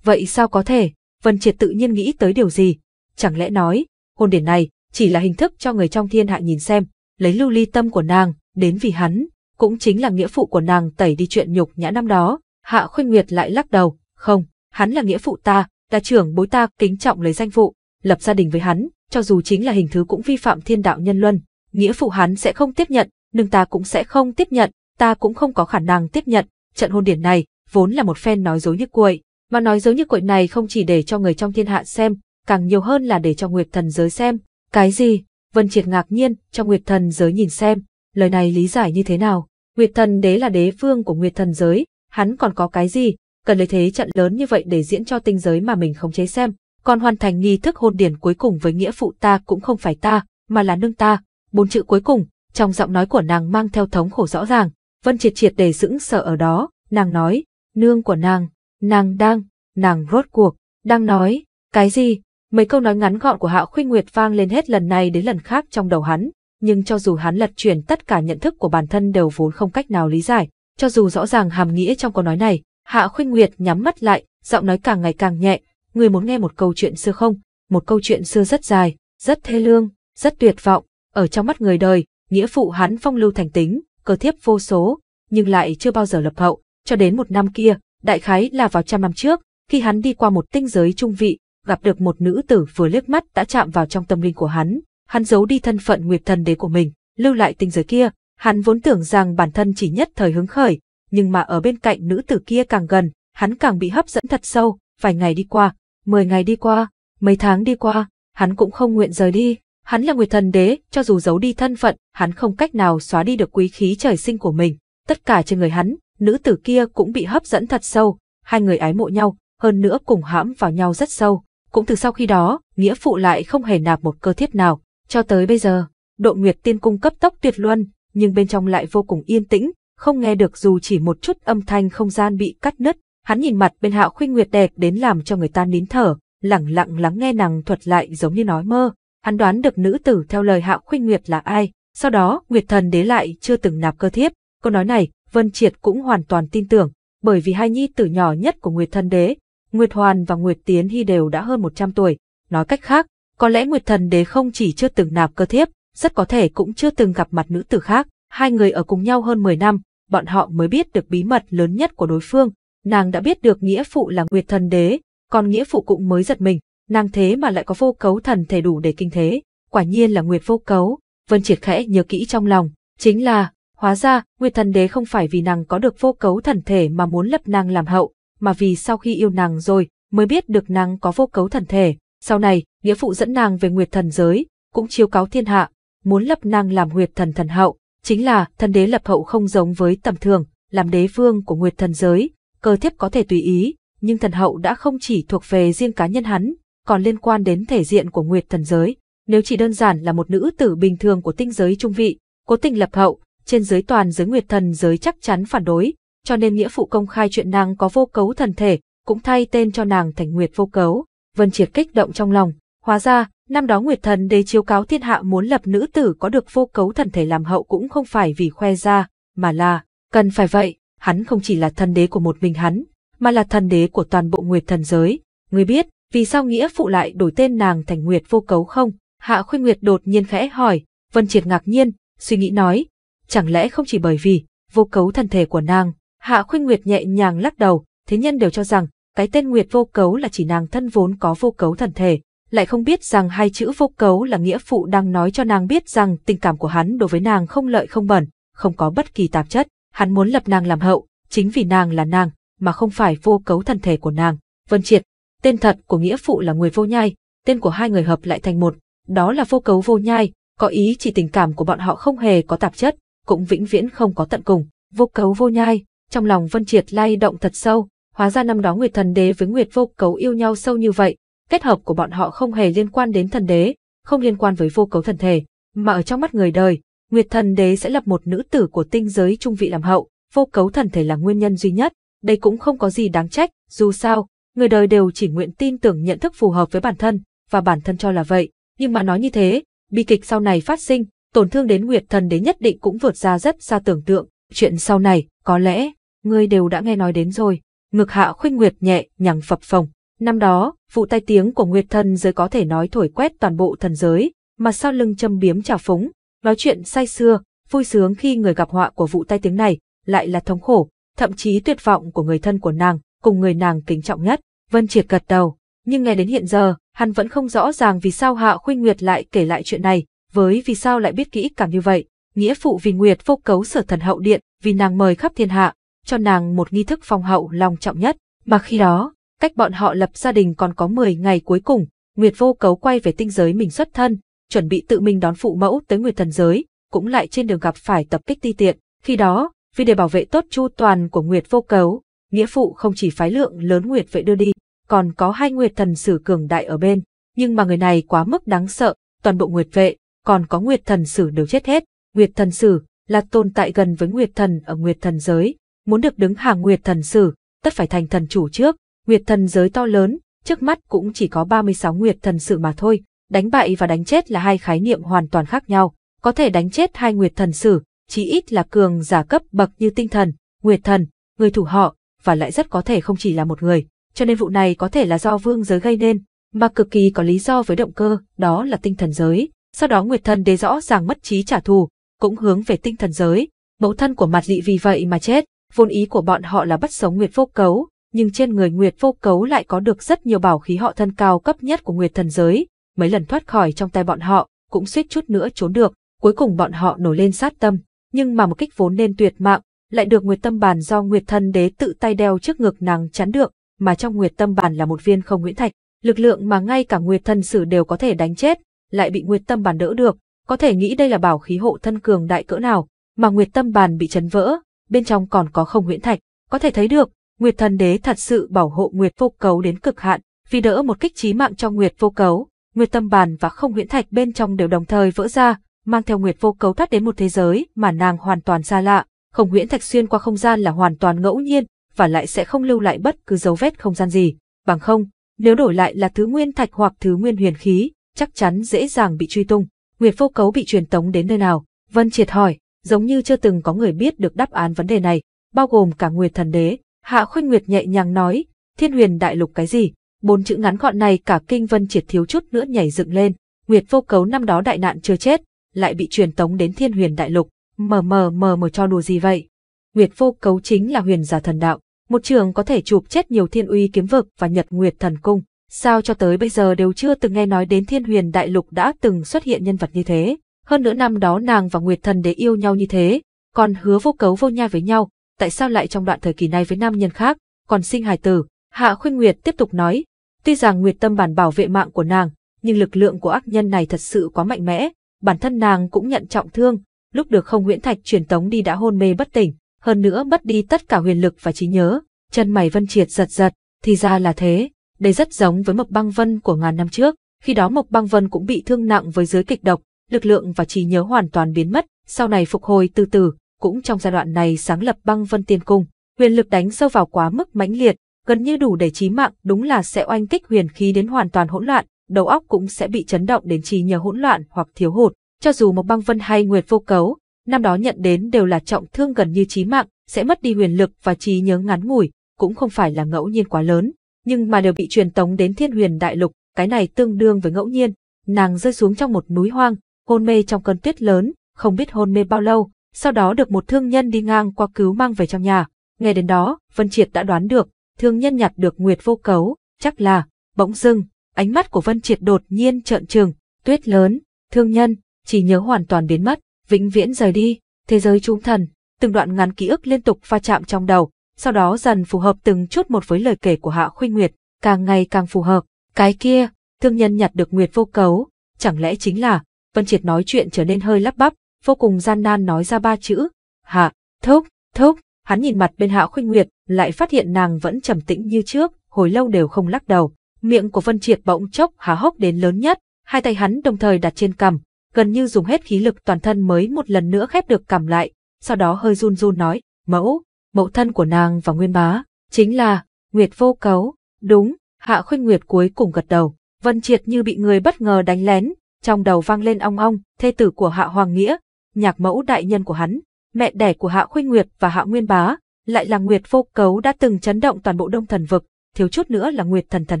Vậy sao có thể, Vân triệt tự nhiên nghĩ tới điều gì, chẳng lẽ nói, hôn điển này, chỉ là hình thức cho người trong thiên hạ nhìn xem, lấy lưu ly tâm của nàng, đến vì hắn, cũng chính là nghĩa phụ của nàng tẩy đi chuyện nhục nhã năm đó. Hạ Khuynh Nguyệt lại lắc đầu, không, hắn là nghĩa phụ ta, là trưởng bối ta kính trọng lấy danh phụ, lập gia đình với hắn, cho dù chính là hình thứ cũng vi phạm thiên đạo nhân luân, nghĩa phụ hắn sẽ không tiếp nhận, nhưng ta cũng sẽ không tiếp nhận, ta cũng không có khả năng tiếp nhận, trận hôn điển này vốn là một phen nói dối như cuội, mà nói dối như cuội này không chỉ để cho người trong thiên hạ xem, càng nhiều hơn là để cho Nguyệt thần giới xem, cái gì? Vân Triệt ngạc nhiên, trong Nguyệt Thần giới nhìn xem, lời này lý giải như thế nào? Nguyệt Thần đế là đế vương của Nguyệt Thần giới, hắn còn có cái gì, cần lấy thế trận lớn như vậy để diễn cho tinh giới mà mình không chế xem, còn hoàn thành nghi thức hôn điển cuối cùng với nghĩa phụ ta cũng không phải ta, mà là nương ta. Bốn chữ cuối cùng, trong giọng nói của nàng mang theo thống khổ rõ ràng, Vân Triệt triệt để sững sợ ở đó, nàng nói, nương của nàng, nàng đang, nàng rốt cuộc, đang nói, cái gì, Mấy câu nói ngắn gọn của Hạ Khuynh Nguyệt vang lên hết lần này đến lần khác trong đầu hắn, nhưng cho dù hắn lật chuyển tất cả nhận thức của bản thân đều vốn không cách nào lý giải, cho dù rõ ràng hàm nghĩa trong câu nói này, Hạ Khuynh Nguyệt nhắm mắt lại, giọng nói càng ngày càng nhẹ, người muốn nghe một câu chuyện xưa không? Một câu chuyện xưa rất dài, rất thê lương, rất tuyệt vọng, ở trong mắt người đời, nghĩa phụ hắn phong lưu thành tính, cơ thiếp vô số, nhưng lại chưa bao giờ lập hậu, cho đến một năm kia, đại khái là vào trăm năm trước, khi hắn đi qua một tinh giới trung vị, gặp được một nữ tử vừa liếc mắt đã chạm vào trong tâm linh của hắn, hắn giấu đi thân phận Nguyệt Thần Đế của mình, lưu lại tinh giới kia, hắn vốn tưởng rằng bản thân chỉ nhất thời hứng khởi, nhưng mà ở bên cạnh nữ tử kia càng gần, hắn càng bị hấp dẫn thật sâu, vài ngày đi qua, mười ngày đi qua, mấy tháng đi qua, hắn cũng không nguyện rời đi. Hắn là Nguyệt Thần Đế, cho dù giấu đi thân phận, hắn không cách nào xóa đi được quý khí trời sinh của mình. Tất cả trên người hắn, nữ tử kia cũng bị hấp dẫn thật sâu, hai người ái mộ nhau, hơn nữa cùng hãm vào nhau rất sâu. Cũng từ sau khi đó, nghĩa phụ lại không hề nạp một cơ thiết nào, cho tới bây giờ, độ nguyệt tiên cung cấp tốc tuyệt luân, nhưng bên trong lại vô cùng yên tĩnh, không nghe được dù chỉ một chút âm thanh không gian bị cắt nứt. Hắn nhìn mặt bên hạo khuynh nguyệt đẹp đến làm cho người ta nín thở, lẳng lặng lắng nghe nàng thuật lại giống như nói mơ. Hắn đoán được nữ tử theo lời hạo khuynh nguyệt là ai, sau đó nguyệt thần đế lại chưa từng nạp cơ thiếp. Câu nói này, Vân Triệt cũng hoàn toàn tin tưởng, bởi vì hai nhi tử nhỏ nhất của nguyệt thần đế, Nguyệt Hoàn và Nguyệt Tiến Hy đều đã hơn 100 tuổi. Nói cách khác, có lẽ Nguyệt Thần Đế không chỉ chưa từng nạp cơ thiếp, rất có thể cũng chưa từng gặp mặt nữ tử khác. Hai người ở cùng nhau hơn 10 năm, bọn họ mới biết được bí mật lớn nhất của đối phương. Nàng đã biết được nghĩa phụ là Nguyệt Thần Đế, còn nghĩa phụ cũng mới giật mình, nàng thế mà lại có vô cấu thần thể đủ để kinh thế. Quả nhiên là Nguyệt vô cấu, Vân Triệt khẽ nhớ kỹ trong lòng, chính là, hóa ra, Nguyệt Thần Đế không phải vì nàng có được vô cấu thần thể mà muốn lập nàng làm hậu, mà vì sau khi yêu nàng rồi mới biết được nàng có vô cấu thần thể. Sau này, nghĩa phụ dẫn nàng về nguyệt thần giới, cũng chiếu cáo thiên hạ, muốn lập nàng làm nguyệt thần thần hậu. Chính là thần đế lập hậu không giống với tầm thường, làm đế vương của nguyệt thần giới, cơ thiếp có thể tùy ý, nhưng thần hậu đã không chỉ thuộc về riêng cá nhân hắn, còn liên quan đến thể diện của nguyệt thần giới. Nếu chỉ đơn giản là một nữ tử bình thường của tinh giới trung vị, cố tình lập hậu, trên giới toàn giới nguyệt thần giới chắc chắn phản đối, cho nên nghĩa phụ công khai chuyện nàng có vô cấu thần thể, cũng thay tên cho nàng thành Nguyệt vô cấu. Vân Triệt kích động trong lòng, hóa ra, năm đó Nguyệt thần đế chiếu cáo thiên hạ muốn lập nữ tử có được vô cấu thần thể làm hậu cũng không phải vì khoe ra, mà là, cần phải vậy, hắn không chỉ là thần đế của một mình hắn, mà là thần đế của toàn bộ Nguyệt thần giới. ngươi biết, vì sao nghĩa phụ lại đổi tên nàng thành Nguyệt vô cấu không? Hạ Khuynh Nguyệt đột nhiên khẽ hỏi, Vân Triệt ngạc nhiên, suy nghĩ nói, chẳng lẽ không chỉ bởi vì vô cấu thần thể của nàng Hạ Khuynh Nguyệt nhẹ nhàng lắc đầu, thế nhân đều cho rằng, cái tên Nguyệt vô cấu là chỉ nàng thân vốn có vô cấu thần thể, lại không biết rằng hai chữ vô cấu là nghĩa phụ đang nói cho nàng biết rằng tình cảm của hắn đối với nàng không lợi không bẩn, không có bất kỳ tạp chất, hắn muốn lập nàng làm hậu, chính vì nàng là nàng, mà không phải vô cấu thần thể của nàng. Vân Triệt, tên thật của nghĩa phụ là người vô nhai, tên của hai người hợp lại thành một, đó là vô cấu vô nhai, có ý chỉ tình cảm của bọn họ không hề có tạp chất, cũng vĩnh viễn không có tận cùng, vô cấu vô nhai, trong lòng Vân Triệt lay động thật sâu, hóa ra năm đó Nguyệt Thần Đế với Nguyệt Vô Cấu yêu nhau sâu như vậy, kết hợp của bọn họ không hề liên quan đến thần đế, không liên quan với vô cấu thần thể, mà ở trong mắt người đời, Nguyệt Thần Đế sẽ lập một nữ tử của tinh giới trung vị làm hậu, vô cấu thần thể là nguyên nhân duy nhất, đây cũng không có gì đáng trách, dù sao, người đời đều chỉ nguyện tin tưởng nhận thức phù hợp với bản thân, và bản thân cho là vậy, nhưng mà nói như thế, bi kịch sau này phát sinh, tổn thương đến Nguyệt Thần Đế nhất định cũng vượt ra rất xa tưởng tượng, chuyện sau này, có lẽ ngươi đều đã nghe nói đến rồi. Ngực hạ khuynh nguyệt nhẹ nhàng phập phồng. Năm đó, vụ tai tiếng của nguyệt thân giới có thể nói thổi quét toàn bộ thần giới, mà sau lưng châm biếm trào phúng, nói chuyện say xưa, vui sướng khi người gặp họa của vụ tai tiếng này, lại là thống khổ, thậm chí tuyệt vọng của người thân của nàng, cùng người nàng kính trọng nhất. Vân Triệt gật đầu, nhưng nghe đến hiện giờ, hắn vẫn không rõ ràng vì sao Hạ Khuynh Nguyệt lại kể lại chuyện này, với vì sao lại biết kỹ càng như vậy. Nghĩa phụ vì Nguyệt vô cấu sở thần hậu điện, vì nàng mời khắp thiên hạ, cho nàng một nghi thức phong hậu long trọng nhất, mà khi đó, cách bọn họ lập gia đình còn có 10 ngày cuối cùng, Nguyệt Vô Cấu quay về tinh giới mình xuất thân, chuẩn bị tự mình đón phụ mẫu tới Nguyệt Thần giới, cũng lại trên đường gặp phải tập kích ti tiện, khi đó, vì để bảo vệ tốt chu toàn của Nguyệt Vô Cấu, nghĩa phụ không chỉ phái lượng lớn Nguyệt vệ đưa đi, còn có hai Nguyệt Thần sử cường đại ở bên, nhưng mà người này quá mức đáng sợ, toàn bộ Nguyệt vệ, còn có Nguyệt Thần sử đều chết hết, Nguyệt Thần sử là tồn tại gần với Nguyệt Thần ở Nguyệt Thần giới, muốn được đứng hàng nguyệt thần sử, tất phải thành thần chủ trước, nguyệt thần giới to lớn, trước mắt cũng chỉ có 36 nguyệt thần sử mà thôi, đánh bại và đánh chết là hai khái niệm hoàn toàn khác nhau, có thể đánh chết hai nguyệt thần sử, chí ít là cường giả cấp bậc như tinh thần, nguyệt thần, người thủ họ, và lại rất có thể không chỉ là một người, cho nên vụ này có thể là do vương giới gây nên, mà cực kỳ có lý do với động cơ, đó là tinh thần giới. Sau đó Nguyệt Thần đề rõ ràng mất trí trả thù, cũng hướng về tinh thần giới, mẫu thân của mặt dị vì vậy mà chết, vốn ý của bọn họ là bắt sống Nguyệt Vô Cấu, nhưng trên người Nguyệt Vô Cấu lại có được rất nhiều bảo khí họ thân cao cấp nhất của Nguyệt Thần Giới, mấy lần thoát khỏi trong tay bọn họ, cũng suýt chút nữa trốn được, cuối cùng bọn họ nổi lên sát tâm, nhưng mà một kích vốn nên tuyệt mạng, lại được Nguyệt Tâm Bàn do Nguyệt Thần Đế tự tay đeo trước ngực nàng chắn được, mà trong Nguyệt Tâm Bàn là một viên không nguyễn thạch, lực lượng mà ngay cả Nguyệt Thần Sử đều có thể đánh chết, lại bị Nguyệt Tâm Bàn đỡ được, có thể nghĩ đây là bảo khí hộ thân cường đại cỡ nào, mà Nguyệt Tâm Bàn bị chấn vỡ, bên trong còn có không nguyễn thạch, có thể thấy được, Nguyệt Thần Đế thật sự bảo hộ Nguyệt Vô Cấu đến cực hạn, vì đỡ một kích trí mạng cho Nguyệt Vô Cấu, Nguyệt Tâm Bàn và không nguyễn thạch bên trong đều đồng thời vỡ ra, mang theo Nguyệt Vô Cấu thoát đến một thế giới mà nàng hoàn toàn xa lạ, không nguyễn thạch xuyên qua không gian là hoàn toàn ngẫu nhiên, và lại sẽ không lưu lại bất cứ dấu vết không gian gì, bằng không, nếu đổi lại là thứ nguyên thạch hoặc thứ nguyên huyền khí, chắc chắn dễ dàng bị truy tung. Nguyệt Vô Cấu bị truyền tống đến nơi nào? Vân Triệt hỏi giống như chưa từng có người biết được đáp án vấn đề này, bao gồm cả Nguyệt Thần Đế. Hạ Khuynh Nguyệt nhẹ nhàng nói, thiên huyền đại lục cái gì? Bốn chữ ngắn gọn này cả kinh vân triệt thiếu chút nữa nhảy dựng lên, Nguyệt vô cấu năm đó đại nạn chưa chết, lại bị truyền tống đến thiên huyền đại lục, mờ mờ mờ mờ cho đùa gì vậy? Nguyệt vô cấu chính là huyền giả thần đạo, một trường có thể chụp chết nhiều thiên uy kiếm vực và nhật nguyệt thần cung, sao cho tới bây giờ đều chưa từng nghe nói đến thiên huyền đại lục đã từng xuất hiện nhân vật như thế. Hơn nữa năm đó nàng và Nguyệt Thần để yêu nhau như thế, còn hứa vô cấu vô nha với nhau, tại sao lại trong đoạn thời kỳ này với nam nhân khác, còn sinh hài tử. Hạ Khuyên Nguyệt tiếp tục nói, tuy rằng Nguyệt Tâm bản bảo vệ mạng của nàng, nhưng lực lượng của ác nhân này thật sự quá mạnh mẽ, bản thân nàng cũng nhận trọng thương, lúc được không Nguyễn Thạch truyền tống đi đã hôn mê bất tỉnh, hơn nữa mất đi tất cả huyền lực và trí nhớ, chân mày Vân Triệt giật giật, thì ra là thế, đây rất giống với Mộc Băng Vân của ngàn năm trước, khi đó Mộc Băng Vân cũng bị thương nặng với giới kịch độc, lực lượng và trí nhớ hoàn toàn biến mất, sau này phục hồi từ từ, cũng trong giai đoạn này sáng lập băng vân tiên cung, huyền lực đánh sâu vào quá mức mãnh liệt, gần như đủ để chí mạng đúng là sẽ oanh kích huyền khí đến hoàn toàn hỗn loạn, đầu óc cũng sẽ bị chấn động đến trí nhớ hỗn loạn hoặc thiếu hụt, cho dù một băng vân hay nguyệt vô cấu, năm đó nhận đến đều là trọng thương gần như chí mạng, sẽ mất đi huyền lực và trí nhớ ngắn ngủi, cũng không phải là ngẫu nhiên quá lớn, nhưng mà đều bị truyền tống đến thiên huyền đại lục, cái này tương đương với ngẫu nhiên, nàng rơi xuống trong một núi hoang, hôn mê trong cơn tuyết lớn, không biết hôn mê bao lâu, sau đó được một thương nhân đi ngang qua cứu mang về trong nhà. Nghe đến đó, Vân Triệt đã đoán được, thương nhân nhặt được Nguyệt vô cấu, chắc là, bỗng dưng, ánh mắt của Vân Triệt đột nhiên trợn trừng, tuyết lớn, thương nhân, chỉ nhớ hoàn toàn biến mất, vĩnh viễn rời đi, thế giới trung thần, từng đoạn ngắn ký ức liên tục va chạm trong đầu, sau đó dần phù hợp từng chút một với lời kể của Hạ Khuynh Nguyệt, càng ngày càng phù hợp, cái kia, thương nhân nhặt được Nguyệt vô cấu, chẳng lẽ chính là Vân Triệt nói chuyện trở nên hơi lắp bắp, vô cùng gian nan nói ra ba chữ. Hạ, thốc, thốc, hắn nhìn mặt bên Hạ Khuynh Nguyệt, lại phát hiện nàng vẫn trầm tĩnh như trước, hồi lâu đều không lắc đầu. Miệng của Vân Triệt bỗng chốc há hốc đến lớn nhất, hai tay hắn đồng thời đặt trên cằm, gần như dùng hết khí lực toàn thân mới một lần nữa khép được cằm lại, sau đó hơi run run nói, mẫu, mẫu thân của nàng và nguyên bá, chính là, Nguyệt vô cấu, đúng, Hạ Khuynh Nguyệt cuối cùng gật đầu, Vân Triệt như bị người bất ngờ đánh lén, trong đầu vang lên ong ong, thê tử của Hạ Hoàng Nghĩa, nhạc mẫu đại nhân của hắn, mẹ đẻ của Hạ Khuynh Nguyệt và Hạ Nguyên Bá, lại là Nguyệt vô cấu đã từng chấn động toàn bộ đông thần vực, thiếu chút nữa là Nguyệt thần thần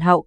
hậu.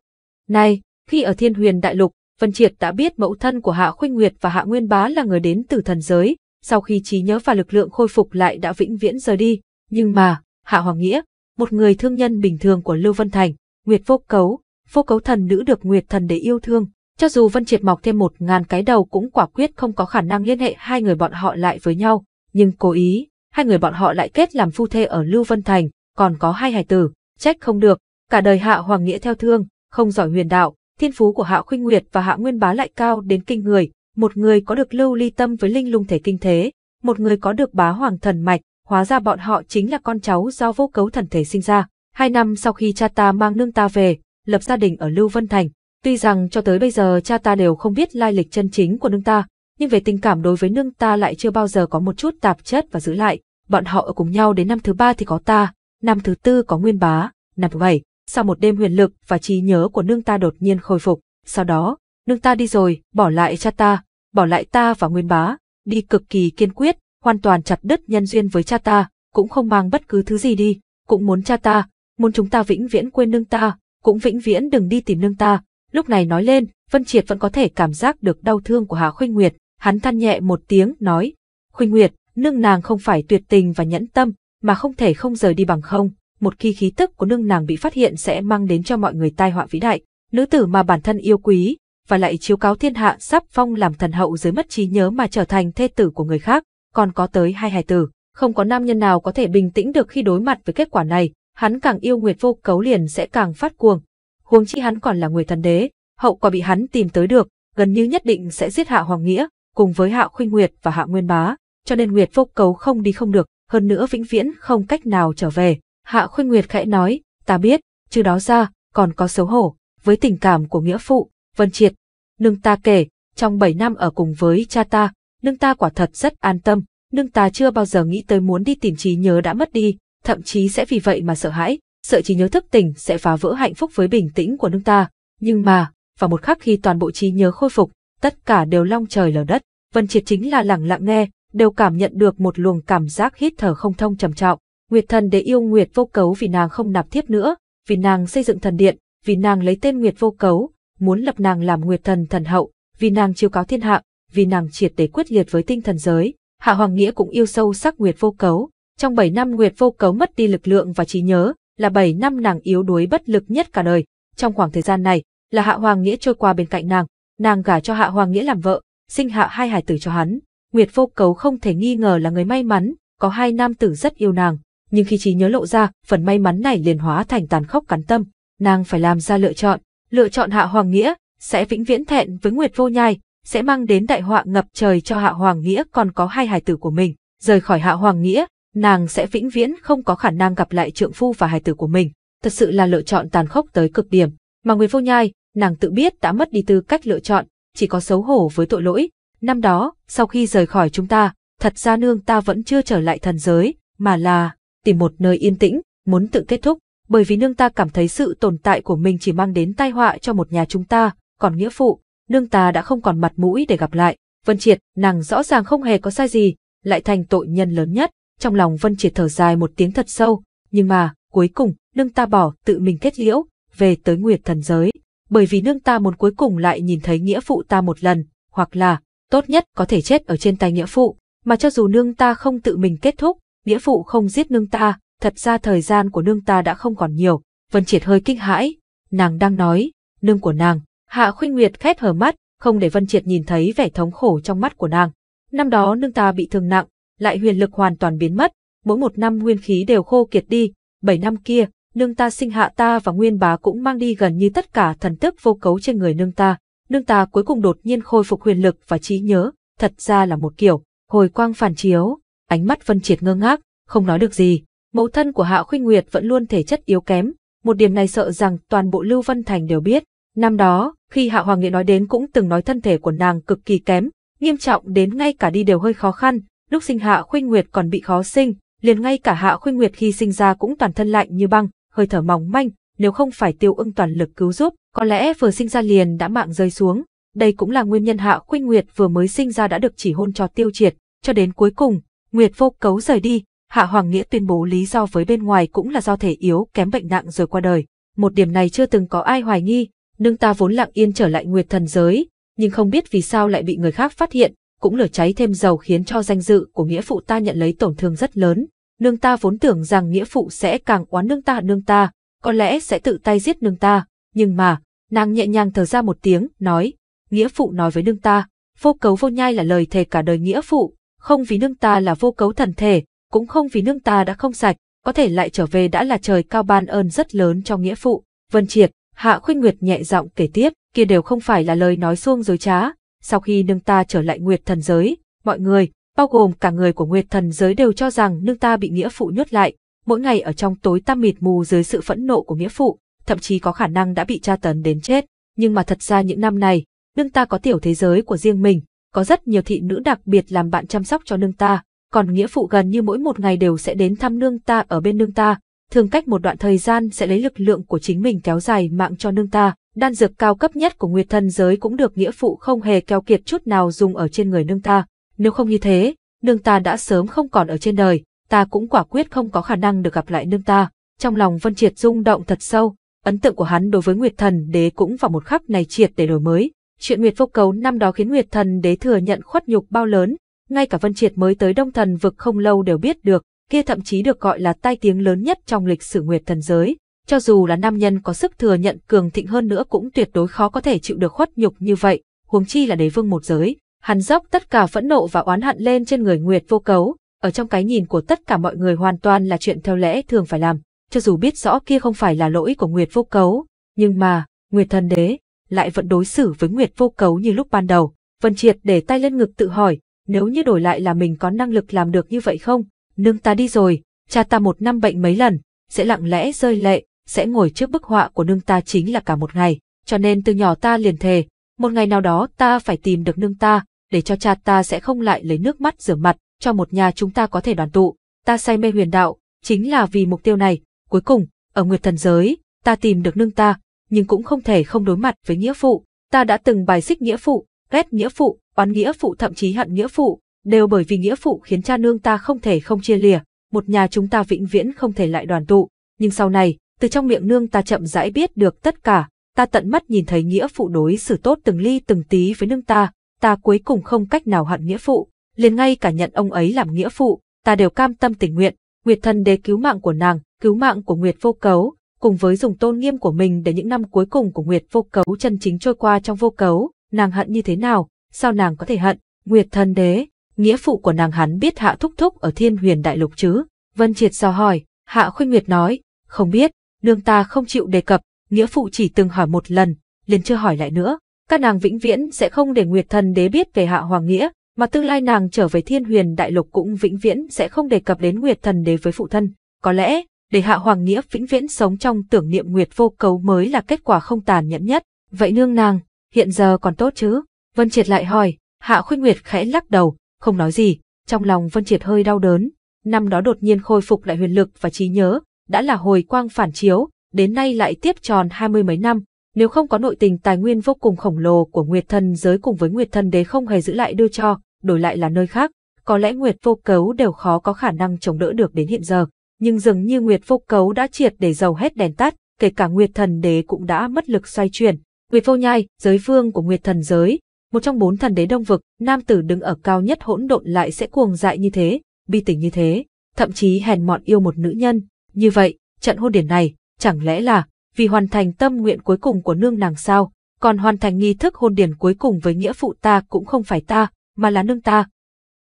Nay, khi ở thiên huyền đại lục, Vân Triệt đã biết mẫu thân của Hạ Khuynh Nguyệt và Hạ Nguyên Bá là người đến từ thần giới, sau khi trí nhớ và lực lượng khôi phục lại đã vĩnh viễn rời đi, nhưng mà, Hạ Hoàng Nghĩa, một người thương nhân bình thường của Lưu Vân Thành, Nguyệt vô cấu, vô cấu thần nữ được Nguyệt thần để yêu thương, cho dù Vân Triệt mọc thêm một ngàn cái đầu cũng quả quyết không có khả năng liên hệ hai người bọn họ lại với nhau, nhưng cố ý, hai người bọn họ lại kết làm phu thê ở Lưu Vân Thành, còn có hai hài tử, trách không được, cả đời Hạ Hoàng Nghĩa theo thương, không giỏi huyền đạo, thiên phú của Hạ Khuynh Nguyệt và Hạ Nguyên Bá lại cao đến kinh người, một người có được lưu ly tâm với linh lung thể kinh thế, một người có được bá hoàng thần mạch, hóa ra bọn họ chính là con cháu do vô cấu thần thể sinh ra. Hai năm sau khi cha ta mang nương ta về, lập gia đình ở Lưu Vân Thành, Tuy rằng cho tới bây giờ cha ta đều không biết lai lịch chân chính của nương ta, nhưng về tình cảm đối với nương ta lại chưa bao giờ có một chút tạp chất và giữ lại. Bọn họ ở cùng nhau đến năm thứ ba thì có ta, năm thứ tư có nguyên bá, năm thứ bảy, sau một đêm huyền lực và trí nhớ của nương ta đột nhiên khôi phục. Sau đó, nương ta đi rồi, bỏ lại cha ta, bỏ lại ta và nguyên bá, đi cực kỳ kiên quyết, hoàn toàn chặt đứt nhân duyên với cha ta, cũng không mang bất cứ thứ gì đi, cũng muốn cha ta, muốn chúng ta vĩnh viễn quên nương ta, cũng vĩnh viễn đừng đi tìm nương ta, Lúc này nói lên, Vân Triệt vẫn có thể cảm giác được đau thương của Hà Khuynh Nguyệt, hắn than nhẹ một tiếng, nói, Khuynh Nguyệt, nương nàng không phải tuyệt tình và nhẫn tâm, mà không thể không rời đi bằng không, một khi khí tức của nương nàng bị phát hiện sẽ mang đến cho mọi người tai họa vĩ đại, nữ tử mà bản thân yêu quý, và lại chiếu cáo thiên hạ sắp phong làm thần hậu dưới mất trí nhớ mà trở thành thê tử của người khác, còn có tới hai hài tử, không có nam nhân nào có thể bình tĩnh được khi đối mặt với kết quả này, hắn càng yêu Nguyệt Vô Cấu liền sẽ càng phát cuồng, huống chi hắn còn là người thần đế, hậu quả bị hắn tìm tới được, gần như nhất định sẽ giết Hạ Hoàng Nghĩa, cùng với Hạ Khuynh Nguyệt và Hạ Nguyên Bá, cho nên Nguyệt vô cấu không đi không được, hơn nữa vĩnh viễn không cách nào trở về. Hạ Khuynh Nguyệt khẽ nói, ta biết, Trừ đó ra, còn có xấu hổ, với tình cảm của nghĩa phụ, Vân Triệt. Nương ta kể, trong 7 năm ở cùng với cha ta, nương ta quả thật rất an tâm, nương ta chưa bao giờ nghĩ tới muốn đi tìm trí nhớ đã mất đi, thậm chí sẽ vì vậy mà sợ hãi, sợ trí nhớ thức tỉnh sẽ phá vỡ hạnh phúc với bình tĩnh của nương ta. Nhưng mà, vào một khắc khi toàn bộ trí nhớ khôi phục, tất cả đều long trời lở đất. Vân Triệt chính là lặng lặng nghe, đều cảm nhận được một luồng cảm giác hít thở không thông trầm trọng. Nguyệt thần để yêu Nguyệt vô cấu vì nàng không nạp thiếp nữa, vì nàng xây dựng thần điện, vì nàng lấy tên Nguyệt vô cấu, muốn lập nàng làm Nguyệt thần thần hậu, vì nàng chiêu cáo thiên hạ, vì nàng triệt để quyết liệt với tinh thần giới. Hạ Hoàng Nghĩa cũng yêu sâu sắc Nguyệt vô cấu. Trong 7 năm Nguyệt vô cấu mất đi lực lượng và trí nhớ, là 7 năm nàng yếu đuối bất lực nhất cả đời. Trong khoảng thời gian này, là Hạ Hoàng Nghĩa trôi qua bên cạnh nàng, nàng gả cho Hạ Hoàng Nghĩa làm vợ, sinh hạ hai hài tử cho hắn. Nguyệt vô cấu không thể nghi ngờ là người may mắn, có hai nam tử rất yêu nàng, nhưng khi trí nhớ lộ ra, phần may mắn này liền hóa thành tàn khốc cắn tâm. Nàng phải làm ra lựa chọn, lựa chọn Hạ Hoàng Nghĩa, sẽ vĩnh viễn thẹn với Nguyệt vô nhai, sẽ mang đến đại họa ngập trời cho Hạ Hoàng Nghĩa còn có hai hài tử của mình. Rời khỏi Hạ Hoàng Nghĩa, nàng sẽ vĩnh viễn không có khả năng gặp lại trượng phu và hài tử của mình. Thật sự là lựa chọn tàn khốc tới cực điểm, mà Nguyên Vô Nhai, nàng tự biết đã mất đi tư cách lựa chọn, chỉ có xấu hổ với tội lỗi. Năm đó, sau khi rời khỏi chúng ta, thật ra nương ta vẫn chưa trở lại thần giới, mà là tìm một nơi yên tĩnh, muốn tự kết thúc, bởi vì nương ta cảm thấy sự tồn tại của mình chỉ mang đến tai họa cho một nhà chúng ta, còn nghĩa phụ, nương ta đã không còn mặt mũi để gặp lại. Vân Triệt, nàng rõ ràng không hề có sai gì, lại thành tội nhân lớn nhất trong lòng Vân Triệt thở dài một tiếng thật sâu, nhưng mà, cuối cùng, nương ta bỏ tự mình kết liễu, về tới nguyệt thần giới, bởi vì nương ta muốn cuối cùng lại nhìn thấy nghĩa phụ ta một lần, hoặc là, tốt nhất có thể chết ở trên tay nghĩa phụ, mà cho dù nương ta không tự mình kết thúc, nghĩa phụ không giết nương ta, thật ra thời gian của nương ta đã không còn nhiều, Vân Triệt hơi kinh hãi, nàng đang nói, nương của nàng, Hạ Khuyên Nguyệt khép hờ mắt, không để Vân Triệt nhìn thấy vẻ thống khổ trong mắt của nàng. Năm đó nương ta bị thương nặng, lại huyền lực hoàn toàn biến mất, mỗi một năm nguyên khí đều khô kiệt đi, bảy năm kia, nương ta sinh hạ ta và nguyên bá cũng mang đi gần như tất cả thần tức vô cấu trên người nương ta, nương ta cuối cùng đột nhiên khôi phục huyền lực và trí nhớ, thật ra là một kiểu, hồi quang phản chiếu, ánh mắt Vân Triệt ngơ ngác, không nói được gì, mẫu thân của Hạ khuyên Nguyệt vẫn luôn thể chất yếu kém, một điểm này sợ rằng toàn bộ Lưu Vân Thành đều biết, năm đó, khi Hạ Hoàng Nghệ nói đến cũng từng nói thân thể của nàng cực kỳ kém, nghiêm trọng đến ngay cả đi đều hơi khó khăn, lúc sinh hạ khuynh nguyệt còn bị khó sinh, liền ngay cả hạ khuynh nguyệt khi sinh ra cũng toàn thân lạnh như băng, hơi thở mỏng manh, nếu không phải tiêu ưng toàn lực cứu giúp, có lẽ vừa sinh ra liền đã mạng rơi xuống. Đây cũng là nguyên nhân hạ khuynh nguyệt vừa mới sinh ra đã được chỉ hôn cho tiêu triệt, cho đến cuối cùng, nguyệt vô cấu rời đi, hạ hoàng nghĩa tuyên bố lý do với bên ngoài cũng là do thể yếu kém bệnh nặng rồi qua đời. Một điểm này chưa từng có ai hoài nghi, nương ta vốn lặng yên trở lại nguyệt thần giới, nhưng không biết vì sao lại bị người khác phát hiện, cũng lửa cháy thêm dầu khiến cho danh dự của nghĩa phụ ta nhận lấy tổn thương rất lớn. Nương ta vốn tưởng rằng nghĩa phụ sẽ càng oán nương ta nương ta, có lẽ sẽ tự tay giết nương ta, nhưng mà, nàng nhẹ nhàng thở ra một tiếng, nói, nghĩa phụ nói với nương ta, vô cấu vô nhai là lời thề cả đời nghĩa phụ, không vì nương ta là vô cấu thần thể, cũng không vì nương ta đã không sạch, có thể lại trở về đã là trời cao ban ơn rất lớn cho nghĩa phụ. Vân Triệt, Hạ Khuynh Nguyệt nhẹ giọng kể tiếp, kia đều không phải là lời nói xuông dối trá, sau khi nương ta trở lại nguyệt thần giới, mọi người, bao gồm cả người của nguyệt thần giới đều cho rằng nương ta bị nghĩa phụ nhốt lại, mỗi ngày ở trong tối tăm mịt mù dưới sự phẫn nộ của nghĩa phụ, thậm chí có khả năng đã bị tra tấn đến chết. Nhưng mà thật ra những năm này, nương ta có tiểu thế giới của riêng mình, có rất nhiều thị nữ đặc biệt làm bạn chăm sóc cho nương ta, còn nghĩa phụ gần như mỗi một ngày đều sẽ đến thăm nương ta ở bên nương ta, thường cách một đoạn thời gian sẽ lấy lực lượng của chính mình kéo dài mạng cho nương ta, đan dược cao cấp nhất của nguyệt thân giới cũng được nghĩa phụ không hề keo kiệt chút nào dùng ở trên người nương ta. Nếu không như thế, nương ta đã sớm không còn ở trên đời, ta cũng quả quyết không có khả năng được gặp lại nương ta. Trong lòng Vân Triệt rung động thật sâu, ấn tượng của hắn đối với Nguyệt Thần Đế cũng vào một khắc này triệt để đổi mới. Chuyện Nguyệt Vô Cầu năm đó khiến Nguyệt Thần Đế thừa nhận khuất nhục bao lớn, ngay cả Vân Triệt mới tới Đông Thần vực không lâu đều biết được, kia thậm chí được gọi là tai tiếng lớn nhất trong lịch sử Nguyệt Thần giới. Cho dù là nam nhân có sức thừa nhận cường thịnh hơn nữa cũng tuyệt đối khó có thể chịu được khuất nhục như vậy, huống chi là đế vương một giới. Hắn dốc tất cả phẫn nộ và oán hận lên trên người Nguyệt vô cấu, ở trong cái nhìn của tất cả mọi người hoàn toàn là chuyện theo lẽ thường phải làm, cho dù biết rõ kia không phải là lỗi của Nguyệt vô cấu, nhưng mà, Nguyệt thần đế, lại vẫn đối xử với Nguyệt vô cấu như lúc ban đầu. Vân Triệt để tay lên ngực tự hỏi, nếu như đổi lại là mình có năng lực làm được như vậy không? Nương ta đi rồi, cha ta một năm bệnh mấy lần, sẽ lặng lẽ rơi lệ, sẽ ngồi trước bức họa của nương ta chính là cả một ngày, cho nên từ nhỏ ta liền thề, một ngày nào đó ta phải tìm được nương ta, để cho cha ta sẽ không lại lấy nước mắt rửa mặt, cho một nhà chúng ta có thể đoàn tụ. Ta say mê huyền đạo, chính là vì mục tiêu này. Cuối cùng, ở Nguyệt Thần Giới, ta tìm được nương ta, nhưng cũng không thể không đối mặt với nghĩa phụ. Ta đã từng bài xích nghĩa phụ, ghét nghĩa phụ, oán nghĩa phụ thậm chí hận nghĩa phụ, đều bởi vì nghĩa phụ khiến cha nương ta không thể không chia lìa, một nhà chúng ta vĩnh viễn không thể lại đoàn tụ. Nhưng sau này, từ trong miệng nương ta chậm rãi biết được tất cả, ta tận mắt nhìn thấy nghĩa phụ đối xử tốt từng ly từng tí với nương ta, ta cuối cùng không cách nào hận nghĩa phụ, liền ngay cả nhận ông ấy làm nghĩa phụ, ta đều cam tâm tình nguyện, Nguyệt thần đế cứu mạng của nàng, cứu mạng của Nguyệt vô cấu, cùng với dùng tôn nghiêm của mình để những năm cuối cùng của Nguyệt vô cấu chân chính trôi qua trong vô cấu, nàng hận như thế nào, sao nàng có thể hận, Nguyệt thần đế, nghĩa phụ của nàng hắn biết hạ thúc thúc ở thiên huyền đại lục chứ, Vân Triệt sao hỏi, hạ khuyên Nguyệt nói, không biết, nương ta không chịu đề cập, nghĩa phụ chỉ từng hỏi một lần, liền chưa hỏi lại nữa. Các nàng vĩnh viễn sẽ không để Nguyệt Thần Đế biết về Hạ Hoàng Nghĩa, mà tương lai nàng trở về Thiên Huyền Đại Lục cũng vĩnh viễn sẽ không đề cập đến Nguyệt Thần Đế với phụ thân. Có lẽ, để Hạ Hoàng Nghĩa vĩnh viễn sống trong tưởng niệm Nguyệt vô cấu mới là kết quả không tàn nhẫn nhất. Vậy nương nàng, hiện giờ còn tốt chứ? Vân Triệt lại hỏi, Hạ khuyên Nguyệt khẽ lắc đầu, không nói gì, trong lòng Vân Triệt hơi đau đớn. Năm đó đột nhiên khôi phục lại huyền lực và trí nhớ, đã là hồi quang phản chiếu, đến nay lại tiếp tròn hai mươi mấy năm, nếu không có nội tình tài nguyên vô cùng khổng lồ của Nguyệt Thần giới cùng với Nguyệt Thần đế không hề giữ lại đưa cho, đổi lại là nơi khác, có lẽ Nguyệt Vô Cấu đều khó có khả năng chống đỡ được đến hiện giờ, nhưng dường như Nguyệt Vô Cấu đã triệt để dầu hết đèn tắt, kể cả Nguyệt Thần đế cũng đã mất lực xoay chuyển. Nguyệt Vô Nhai, giới vương của Nguyệt Thần giới, một trong bốn thần đế đông vực, nam tử đứng ở cao nhất hỗn độn lại sẽ cuồng dại như thế, bi tình như thế, thậm chí hèn mọn yêu một nữ nhân, như vậy, trận hôn điển này, chẳng lẽ là vì hoàn thành tâm nguyện cuối cùng của nương nàng sao, còn hoàn thành nghi thức hôn điển cuối cùng với nghĩa phụ ta cũng không phải ta, mà là nương ta.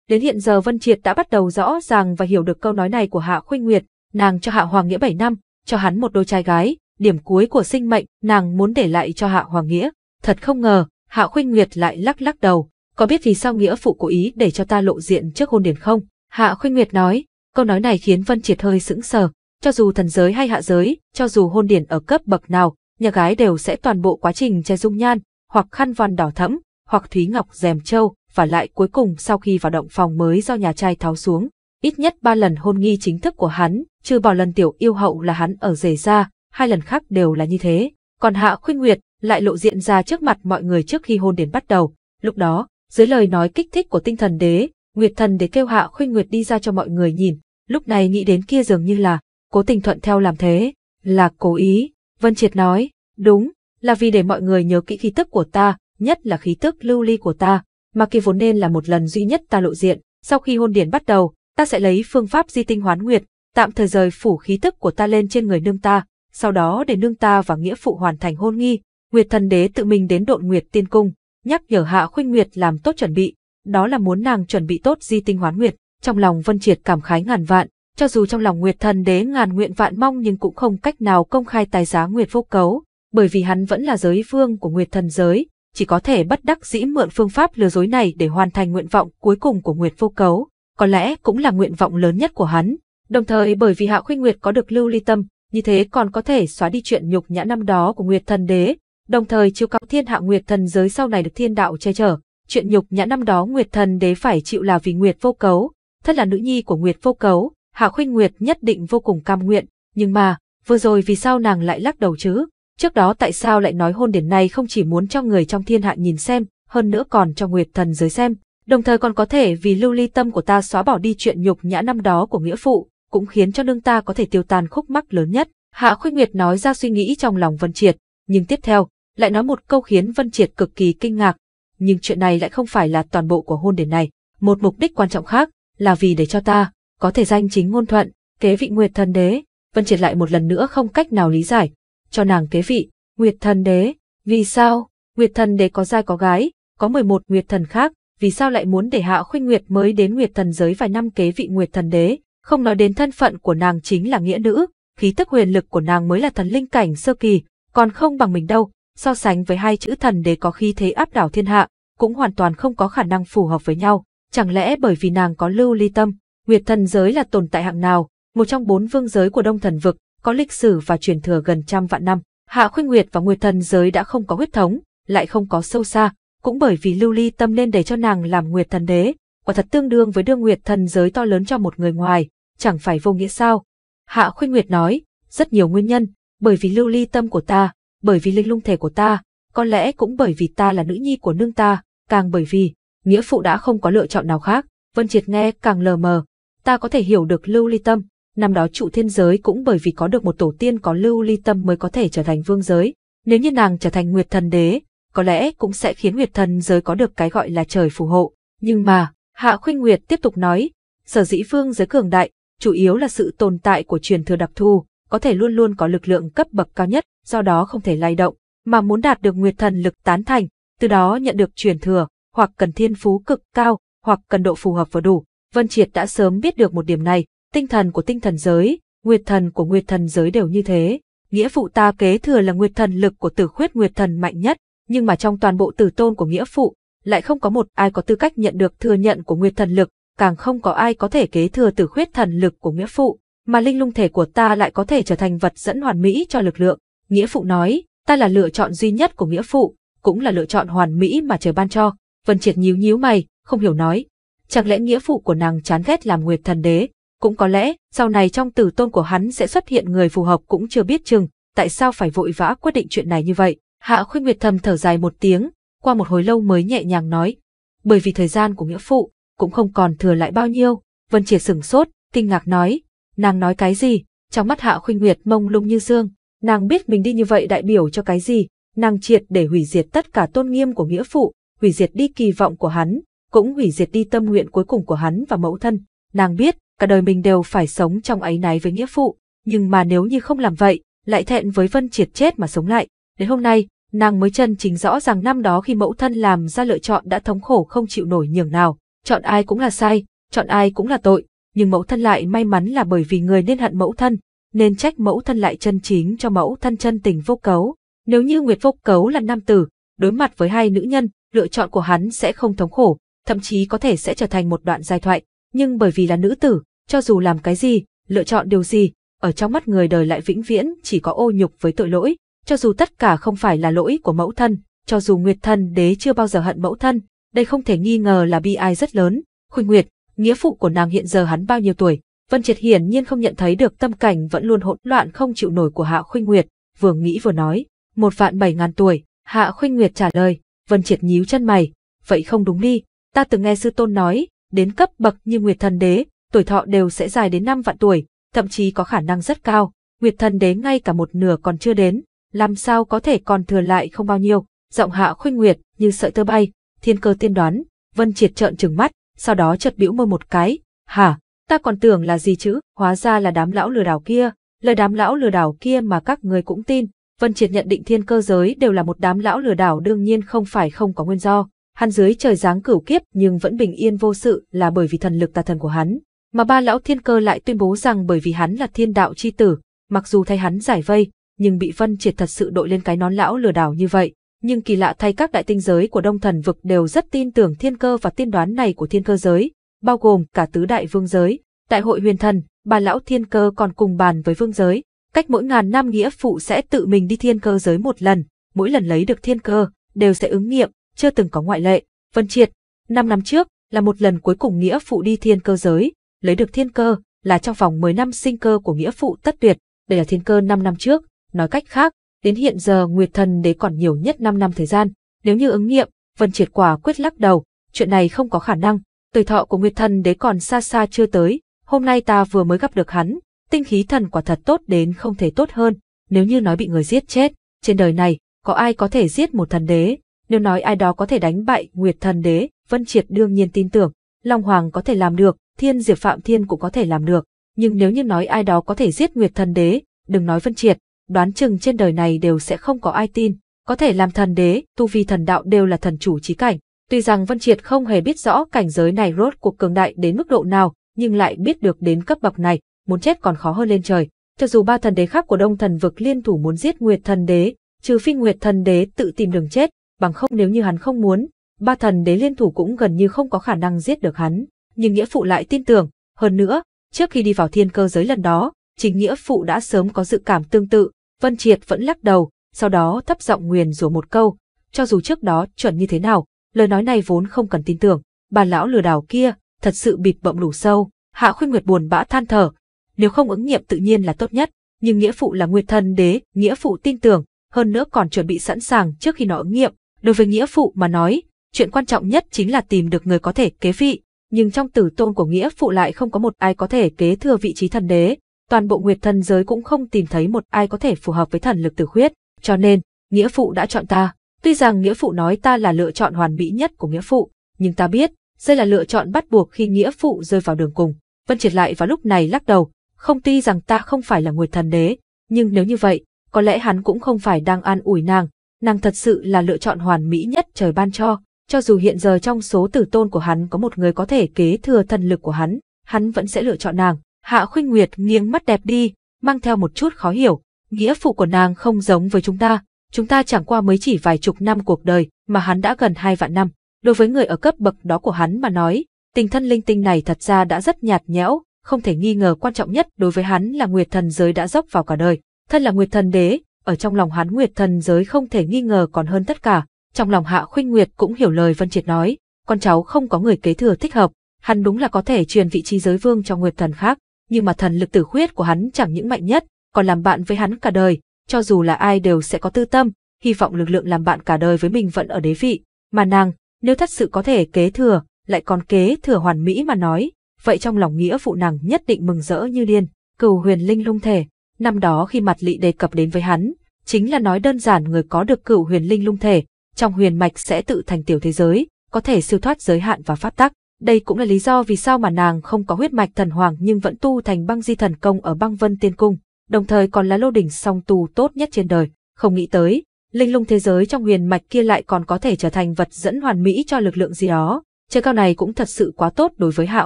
Đến hiện giờ Vân Triệt đã bắt đầu rõ ràng và hiểu được câu nói này của Hạ Khuynh Nguyệt, nàng cho Hạ Hoàng Nghĩa 7 năm, cho hắn một đôi trai gái, điểm cuối của sinh mệnh nàng muốn để lại cho Hạ Hoàng Nghĩa. Thật không ngờ, Hạ Khuynh Nguyệt lại lắc lắc đầu, có biết vì sao nghĩa phụ cố ý để cho ta lộ diện trước hôn điển không? Hạ Khuynh Nguyệt nói, câu nói này khiến Vân Triệt hơi sững sờ, cho dù thần giới hay hạ giới, cho dù hôn điển ở cấp bậc nào, nhà gái đều sẽ toàn bộ quá trình che dung nhan, hoặc khăn văn đỏ thẫm, hoặc thúy ngọc rèm châu, và lại cuối cùng sau khi vào động phòng mới do nhà trai tháo xuống. Ít nhất ba lần hôn nghi chính thức của hắn, trừ bỏ lần tiểu yêu hậu là hắn ở rể ra, hai lần khác đều là như thế. Còn Hạ khuyên Nguyệt lại lộ diện ra trước mặt mọi người trước khi hôn điển bắt đầu. Lúc đó, dưới lời nói kích thích của tinh thần đế, Nguyệt thần đế kêu Hạ khuyên Nguyệt đi ra cho mọi người nhìn. Lúc này nghĩ đến kia dường như là cố tình thuận theo làm thế, là cố ý. Vân Triệt nói, đúng, là vì để mọi người nhớ kỹ khí tức của ta, nhất là khí tức lưu ly của ta, mà kia vốn nên là một lần duy nhất ta lộ diện, sau khi hôn điển bắt đầu, ta sẽ lấy phương pháp di tinh hoán nguyệt, tạm thời rời phủ khí tức của ta lên trên người nương ta, sau đó để nương ta và nghĩa phụ hoàn thành hôn nghi, Nguyệt thần đế tự mình đến độn Nguyệt tiên cung, nhắc nhở Hạ Khuynh Nguyệt làm tốt chuẩn bị, đó là muốn nàng chuẩn bị tốt di tinh hoán nguyệt, trong lòng Vân Triệt cảm khái ngàn vạn, cho dù trong lòng Nguyệt Thần Đế ngàn nguyện vạn mong nhưng cũng không cách nào công khai tài giá Nguyệt Vô Cấu, bởi vì hắn vẫn là giới vương của Nguyệt Thần giới, chỉ có thể bất đắc dĩ mượn phương pháp lừa dối này để hoàn thành nguyện vọng cuối cùng của Nguyệt Vô Cấu, có lẽ cũng là nguyện vọng lớn nhất của hắn. Đồng thời bởi vì Hạ Khuynh Nguyệt có được lưu ly tâm, như thế còn có thể xóa đi chuyện nhục nhã năm đó của Nguyệt Thần Đế, đồng thời chiêu cao thiên hạ Nguyệt Thần giới sau này được thiên đạo che chở. Chuyện nhục nhã năm đó Nguyệt Thần Đế phải chịu là vì Nguyệt Vô Cấu, thật là nữ nhi của Nguyệt Vô Cấu, Hạ Khuynh Nguyệt nhất định vô cùng cam nguyện, nhưng mà, vừa rồi vì sao nàng lại lắc đầu chứ? Trước đó tại sao lại nói hôn điển này không chỉ muốn cho người trong thiên hạ nhìn xem, hơn nữa còn cho Nguyệt thần giới xem, đồng thời còn có thể vì lưu ly tâm của ta xóa bỏ đi chuyện nhục nhã năm đó của nghĩa phụ, cũng khiến cho nương ta có thể tiêu tan khúc mắc lớn nhất. Hạ Khuynh Nguyệt nói ra suy nghĩ trong lòng Vân Triệt, nhưng tiếp theo, lại nói một câu khiến Vân Triệt cực kỳ kinh ngạc. Nhưng chuyện này lại không phải là toàn bộ của hôn điển này. Một mục đích quan trọng khác là vì để cho ta, có thể danh chính ngôn thuận, kế vị Nguyệt Thần Đế, Vân Triệt lại một lần nữa không cách nào lý giải, cho nàng kế vị, Nguyệt Thần Đế, vì sao, Nguyệt Thần Đế có giai có gái, có 11 Nguyệt Thần khác, vì sao lại muốn để Hạ Khuynh Nguyệt mới đến Nguyệt Thần giới vài năm kế vị Nguyệt Thần Đế, không nói đến thân phận của nàng chính là nghĩa nữ, khí tức huyền lực của nàng mới là thần linh cảnh sơ kỳ, còn không bằng mình đâu, so sánh với hai chữ thần đế có khí thế áp đảo thiên hạ, cũng hoàn toàn không có khả năng phù hợp với nhau, chẳng lẽ bởi vì nàng có lưu ly tâm, Nguyệt thần giới là tồn tại hạng nào, một trong bốn vương giới của Đông Thần Vực, có lịch sử và truyền thừa gần trăm vạn năm. Hạ Khuynh Nguyệt và Nguyệt thần giới đã không có huyết thống, lại không có sâu xa, cũng bởi vì lưu ly tâm nên để cho nàng làm Nguyệt thần đế, quả thật tương đương với đưa Nguyệt thần giới to lớn cho một người ngoài, chẳng phải vô nghĩa sao. Hạ Khuynh Nguyệt nói, rất nhiều nguyên nhân, bởi vì lưu ly tâm của ta, bởi vì linh lung thể của ta, có lẽ cũng bởi vì ta là nữ nhi của nương ta, càng bởi vì, nghĩa phụ đã không có lựa chọn nào khác. Vân Triệt nghe càng lờ mờ, ta có thể hiểu được lưu ly tâm. Năm đó trụ thiên giới cũng bởi vì có được một tổ tiên có lưu ly tâm mới có thể trở thành vương giới. Nếu như nàng trở thành nguyệt thần đế, có lẽ cũng sẽ khiến nguyệt thần giới có được cái gọi là trời phù hộ. Nhưng mà, Hạ Khuynh Nguyệt tiếp tục nói, sở dĩ vương giới cường đại, chủ yếu là sự tồn tại của truyền thừa đặc thù, có thể luôn luôn có lực lượng cấp bậc cao nhất, do đó không thể lay động, mà muốn đạt được nguyệt thần lực tán thành, từ đó nhận được truyền thừa, hoặc cần thiên phú cực cao, hoặc cần độ phù hợp vừa đủ, Vân Triệt đã sớm biết được một điểm này, tinh thần của tinh thần giới, nguyệt thần của nguyệt thần giới đều như thế. Nghĩa phụ ta kế thừa là nguyệt thần lực của tử khuyết nguyệt thần mạnh nhất, nhưng mà trong toàn bộ tử tôn của nghĩa phụ, lại không có một ai có tư cách nhận được thừa nhận của nguyệt thần lực, càng không có ai có thể kế thừa tử khuyết thần lực của nghĩa phụ, mà linh lung thể của ta lại có thể trở thành vật dẫn hoàn mỹ cho lực lượng. Nghĩa phụ nói, ta là lựa chọn duy nhất của nghĩa phụ, cũng là lựa chọn hoàn mỹ mà trời ban cho. Vân Triệt nhíu nhíu mày, không hiểu nói, chẳng lẽ nghĩa phụ của nàng chán ghét làm nguyệt thần đế, cũng có lẽ sau này trong tử tôn của hắn sẽ xuất hiện người phù hợp cũng chưa biết chừng, tại sao phải vội vã quyết định chuyện này như vậy. Hạ khuyên nguyệt thầm thở dài một tiếng, qua một hồi lâu mới nhẹ nhàng nói, bởi vì thời gian của nghĩa phụ cũng không còn thừa lại bao nhiêu, Vân Triệt sửng sốt, kinh ngạc nói, nàng nói cái gì, trong mắt Hạ khuyên nguyệt mông lung như dương, nàng biết mình đi như vậy đại biểu cho cái gì, nàng triệt để hủy diệt tất cả tôn nghiêm của nghĩa phụ, hủy diệt đi kỳ vọng của hắn, cũng hủy diệt đi tâm nguyện cuối cùng của hắn và mẫu thân. Nàng biết, cả đời mình đều phải sống trong áy náy với nghĩa phụ, nhưng mà nếu như không làm vậy, lại thẹn với Vân Triệt chết mà sống lại. Đến hôm nay, nàng mới chân chính rõ rằng năm đó khi mẫu thân làm ra lựa chọn đã thống khổ không chịu nổi nhường nào, chọn ai cũng là sai, chọn ai cũng là tội, nhưng mẫu thân lại may mắn là bởi vì người nên hận mẫu thân, nên trách mẫu thân lại chân chính cho mẫu thân chân tình vô cấu. Nếu như Nguyệt vô cấu là nam tử, đối mặt với hai nữ nhân, lựa chọn của hắn sẽ không thống khổ, thậm chí có thể sẽ trở thành một đoạn giai thoại, nhưng bởi vì là nữ tử, cho dù làm cái gì, lựa chọn điều gì, ở trong mắt người đời lại vĩnh viễn chỉ có ô nhục với tội lỗi, cho dù tất cả không phải là lỗi của mẫu thân, cho dù Nguyệt thân đế chưa bao giờ hận mẫu thân, đây không thể nghi ngờ là bi ai rất lớn. Khuynh Nguyệt, nghĩa phụ của nàng hiện giờ hắn bao nhiêu tuổi? Vân Triệt hiển nhiên không nhận thấy được tâm cảnh vẫn luôn hỗn loạn không chịu nổi của Hạ Khuynh Nguyệt, vừa nghĩ vừa nói, một vạn bảy ngàn tuổi, Hạ Khuynh Nguyệt trả lời, Vân Triệt nhíu chân mày, vậy không đúng đi, Ta từng nghe sư tôn nói, đến cấp bậc như Nguyệt Thần Đế, tuổi thọ đều sẽ dài đến 5 vạn tuổi, thậm chí có khả năng rất cao. Nguyệt Thần Đế ngay cả một nửa còn chưa đến, làm sao có thể còn thừa lại không bao nhiêu. Giọng hạ khuyên Nguyệt như sợi tơ bay, thiên cơ tiên đoán, Vân Triệt trợn trừng mắt, sau đó chợt bĩu môi một cái. Hả, ta còn tưởng là gì chứ, hóa ra là đám lão lừa đảo kia, lời đám lão lừa đảo kia mà các người cũng tin. Vân Triệt nhận định thiên cơ giới đều là một đám lão lừa đảo đương nhiên không phải không có nguyên do. Hắn dưới trời giáng cửu kiếp nhưng vẫn bình yên vô sự là bởi vì thần lực tà thần của hắn. Mà ba lão thiên cơ lại tuyên bố rằng bởi vì hắn là thiên đạo chi tử, mặc dù thay hắn giải vây, nhưng bị Vân Triệt thật sự đội lên cái nón lão lừa đảo như vậy. Nhưng kỳ lạ thay các đại tinh giới của đông thần vực đều rất tin tưởng thiên cơ và tiên đoán này của thiên cơ giới, bao gồm cả tứ đại vương giới, đại hội huyền thần, ba lão thiên cơ còn cùng bàn với vương giới, cách mỗi ngàn năm nghĩa phụ sẽ tự mình đi thiên cơ giới một lần, mỗi lần lấy được thiên cơ, đều sẽ ứng nghiệm, chưa từng có ngoại lệ. Vân Triệt, năm năm trước, là một lần cuối cùng nghĩa phụ đi thiên cơ giới, lấy được thiên cơ, là trong vòng 10 năm sinh cơ của nghĩa phụ tất tuyệt, đây là thiên cơ 5 năm trước, nói cách khác, đến hiện giờ Nguyệt Thần Đế còn nhiều nhất 5 năm thời gian, nếu như ứng nghiệm, Vân Triệt quả quyết lắc đầu, chuyện này không có khả năng, tuổi thọ của Nguyệt Thần Đế còn xa xa chưa tới, hôm nay ta vừa mới gặp được hắn, tinh khí thần quả thật tốt đến không thể tốt hơn, nếu như nói bị người giết chết, trên đời này, có ai có thể giết một thần đế, nếu nói ai đó có thể đánh bại Nguyệt Thần Đế, Vân Triệt đương nhiên tin tưởng, Long Hoàng có thể làm được, Thiên Diệp Phạm Thiên cũng có thể làm được. Nhưng nếu như nói ai đó có thể giết Nguyệt Thần Đế, đừng nói Vân Triệt, đoán chừng trên đời này đều sẽ không có ai tin. Có thể làm thần đế, tu vi thần đạo đều là thần chủ trí cảnh. Tuy rằng Vân Triệt không hề biết rõ cảnh giới này rốt cuộc cường đại đến mức độ nào, nhưng lại biết được đến cấp bậc này, muốn chết còn khó hơn lên trời. Cho dù ba thần đế khác của Đông Thần vực liên thủ muốn giết Nguyệt Thần Đế, trừ phi Nguyệt Thần Đế tự tìm đường chết, bằng không nếu như hắn không muốn, ba thần đế liên thủ cũng gần như không có khả năng giết được hắn. Nhưng nghĩa phụ lại tin tưởng, hơn nữa, trước khi đi vào thiên cơ giới lần đó, chính nghĩa phụ đã sớm có dự cảm tương tự, Vân Triệt vẫn lắc đầu, sau đó thấp giọng nguyền rủa một câu, cho dù trước đó chuẩn như thế nào, lời nói này vốn không cần tin tưởng, bà lão lừa đảo kia, thật sự bịt bậm đủ sâu, Hạ Khuyên Nguyệt buồn bã than thở, nếu không ứng nghiệm tự nhiên là tốt nhất, nhưng nghĩa phụ là nguyệt thân đế, nghĩa phụ tin tưởng, hơn nữa còn chuẩn bị sẵn sàng trước khi nó ứng nghiệm, Đối với nghĩa phụ mà nói, chuyện quan trọng nhất chính là tìm được người có thể kế vị, nhưng trong tử tôn của nghĩa phụ lại không có một ai có thể kế thừa vị trí thần đế, toàn bộ nguyệt thần giới cũng không tìm thấy một ai có thể phù hợp với thần lực tử huyết. cho nên, nghĩa phụ đã chọn ta. Tuy rằng nghĩa phụ nói ta là lựa chọn hoàn mỹ nhất của nghĩa phụ, nhưng ta biết, đây là lựa chọn bắt buộc khi nghĩa phụ rơi vào đường cùng. Vân Triệt lại vào lúc này lắc đầu, không tuy rằng ta không phải là nguyệt thần đế, nhưng nếu như vậy, có lẽ hắn cũng không phải đang an ủi nàng, nàng thật sự là lựa chọn hoàn mỹ nhất trời ban cho. Cho dù hiện giờ trong số tử tôn của hắn có một người có thể kế thừa thần lực của hắn, hắn vẫn sẽ lựa chọn nàng. Hạ Khuynh Nguyệt nghiêng mắt đẹp đi, mang theo một chút khó hiểu. Nghĩa phụ của nàng không giống với chúng ta, chúng ta chẳng qua mới chỉ vài chục năm cuộc đời, mà hắn đã gần hai vạn năm. Đối với người ở cấp bậc đó của hắn mà nói, tình thân linh tinh này thật ra đã rất nhạt nhẽo, không thể nghi ngờ quan trọng nhất đối với hắn là Nguyệt Thần giới đã dốc vào cả đời. Thân là Nguyệt Thần đế, ở trong lòng hán nguyệt thần giới không thể nghi ngờ còn hơn tất cả. Trong lòng hạ khuynh nguyệt cũng hiểu lời Vân Triệt nói, con cháu không có người kế thừa thích hợp, hắn đúng là có thể truyền vị trí giới vương cho nguyệt thần khác, nhưng mà thần lực tử huyết của hắn chẳng những mạnh nhất, còn làm bạn với hắn cả đời, cho dù là ai đều sẽ có tư tâm, hy vọng lực lượng làm bạn cả đời với mình vẫn ở đế vị, mà nàng, nếu thật sự có thể kế thừa, lại còn kế thừa hoàn mỹ mà nói, vậy trong lòng nghĩa phụ nàng nhất định mừng rỡ như điên, cửu huyền linh lung thể, năm đó khi mặt lị đề cập đến với hắn, chính là nói đơn giản người có được cửu huyền linh lung thể, trong huyền mạch sẽ tự thành tiểu thế giới, có thể siêu thoát giới hạn và pháp tắc. Đây cũng là lý do vì sao mà nàng không có huyết mạch thần hoàng nhưng vẫn tu thành băng di thần công ở băng vân tiên cung, đồng thời còn là lô đỉnh song tu tốt nhất trên đời. Không nghĩ tới, linh lung thế giới trong huyền mạch kia lại còn có thể trở thành vật dẫn hoàn mỹ cho lực lượng gì đó. Chơi cao này cũng thật sự quá tốt đối với Hạ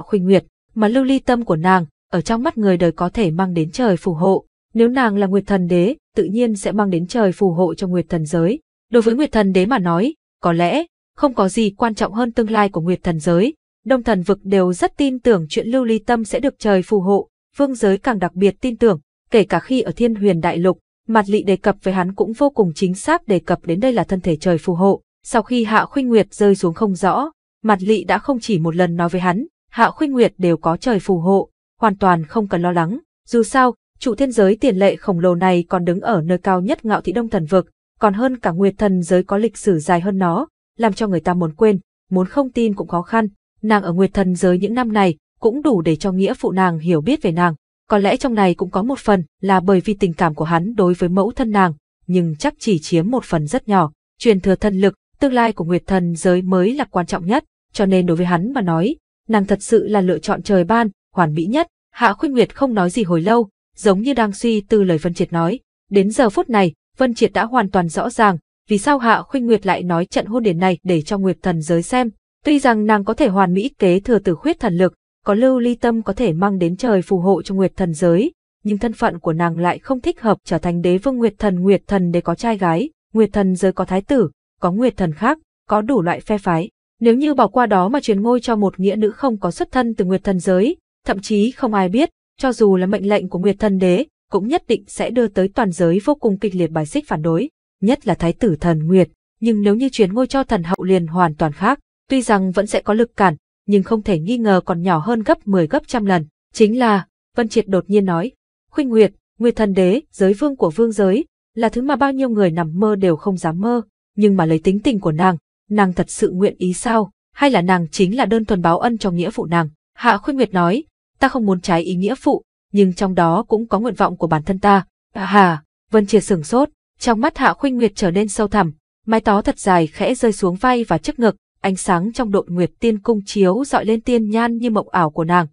Khuynh Nguyệt, mà lưu ly tâm của nàng, ở trong mắt người đời có thể mang đến trời phù hộ, nếu nàng là Nguyệt Thần Đế, tự nhiên sẽ mang đến trời phù hộ cho Nguyệt Thần Giới. Đối với Nguyệt Thần Đế mà nói, có lẽ, không có gì quan trọng hơn tương lai của Nguyệt Thần Giới. Đông thần vực đều rất tin tưởng chuyện lưu ly tâm sẽ được trời phù hộ, vương giới càng đặc biệt tin tưởng, kể cả khi ở thiên huyền đại lục, mặt lị đề cập với hắn cũng vô cùng chính xác đề cập đến đây là thân thể trời phù hộ. Sau khi Hạ Khuynh Nguyệt rơi xuống không rõ, mặt lị đã không chỉ một lần nói với hắn, Hạ Khuynh Nguyệt đều có trời phù hộ, hoàn toàn không cần lo lắng. Dù sao, Chủ thiên giới tiền lệ khổng lồ này còn đứng ở nơi cao nhất ngạo thị đông thần vực, còn hơn cả nguyệt thần giới có lịch sử dài hơn nó, làm cho người ta muốn quên, muốn không tin cũng khó khăn. Nàng ở nguyệt thần giới những năm này cũng đủ để cho nghĩa phụ nàng hiểu biết về nàng. Có lẽ trong này cũng có một phần là bởi vì tình cảm của hắn đối với mẫu thân nàng, nhưng chắc chỉ chiếm một phần rất nhỏ. Truyền thừa thân lực, tương lai của nguyệt thần giới mới là quan trọng nhất, cho nên đối với hắn mà nói, nàng thật sự là lựa chọn trời ban, hoàn mỹ nhất. Hạ Khuyên Nguyệt không nói gì hồi lâu, giống như đang suy tư lời Vân Triệt nói. Đến giờ phút này, Vân Triệt đã hoàn toàn rõ ràng, vì sao Hạ Khuynh Nguyệt lại nói trận hôn điển này để cho Nguyệt Thần giới xem. Tuy rằng nàng có thể hoàn mỹ kế thừa tử khuyết thần lực, có lưu ly tâm có thể mang đến trời phù hộ cho Nguyệt Thần giới, nhưng thân phận của nàng lại không thích hợp trở thành đế vương Nguyệt Thần Nguyệt Thần để có trai gái, Nguyệt Thần giới có thái tử, có Nguyệt Thần khác, có đủ loại phe phái. Nếu như bỏ qua đó mà truyền ngôi cho một nghĩa nữ không có xuất thân từ Nguyệt Thần giới, thậm chí không ai biết, cho dù là mệnh lệnh của Nguyệt Thần Đế, cũng nhất định sẽ đưa tới toàn giới vô cùng kịch liệt bài xích phản đối, nhất là Thái tử Thần Nguyệt. Nhưng nếu như chuyến ngôi cho thần hậu liền hoàn toàn khác, tuy rằng vẫn sẽ có lực cản, nhưng không thể nghi ngờ còn nhỏ hơn gấp 10 gấp trăm lần. Chính là, Vân Triệt đột nhiên nói, Khuynh Nguyệt, Nguyệt Thần Đế, giới vương của vương giới, là thứ mà bao nhiêu người nằm mơ đều không dám mơ, nhưng mà lấy tính tình của nàng, nàng thật sự nguyện ý sao, hay là nàng chính là đơn thuần báo ân cho nghĩa vụ nàng. Hạ Khuynh Nguyệt nói, ta không muốn trái ý nghĩa phụ, nhưng trong đó cũng có nguyện vọng của bản thân ta. À hà, Vân Triệt sửng sốt, trong mắt Hạ Khuynh Nguyệt trở nên sâu thẳm, mái tó thật dài khẽ rơi xuống vai và trước ngực, ánh sáng trong độn nguyệt tiên cung chiếu dọi lên tiên nhan như mộng ảo của nàng.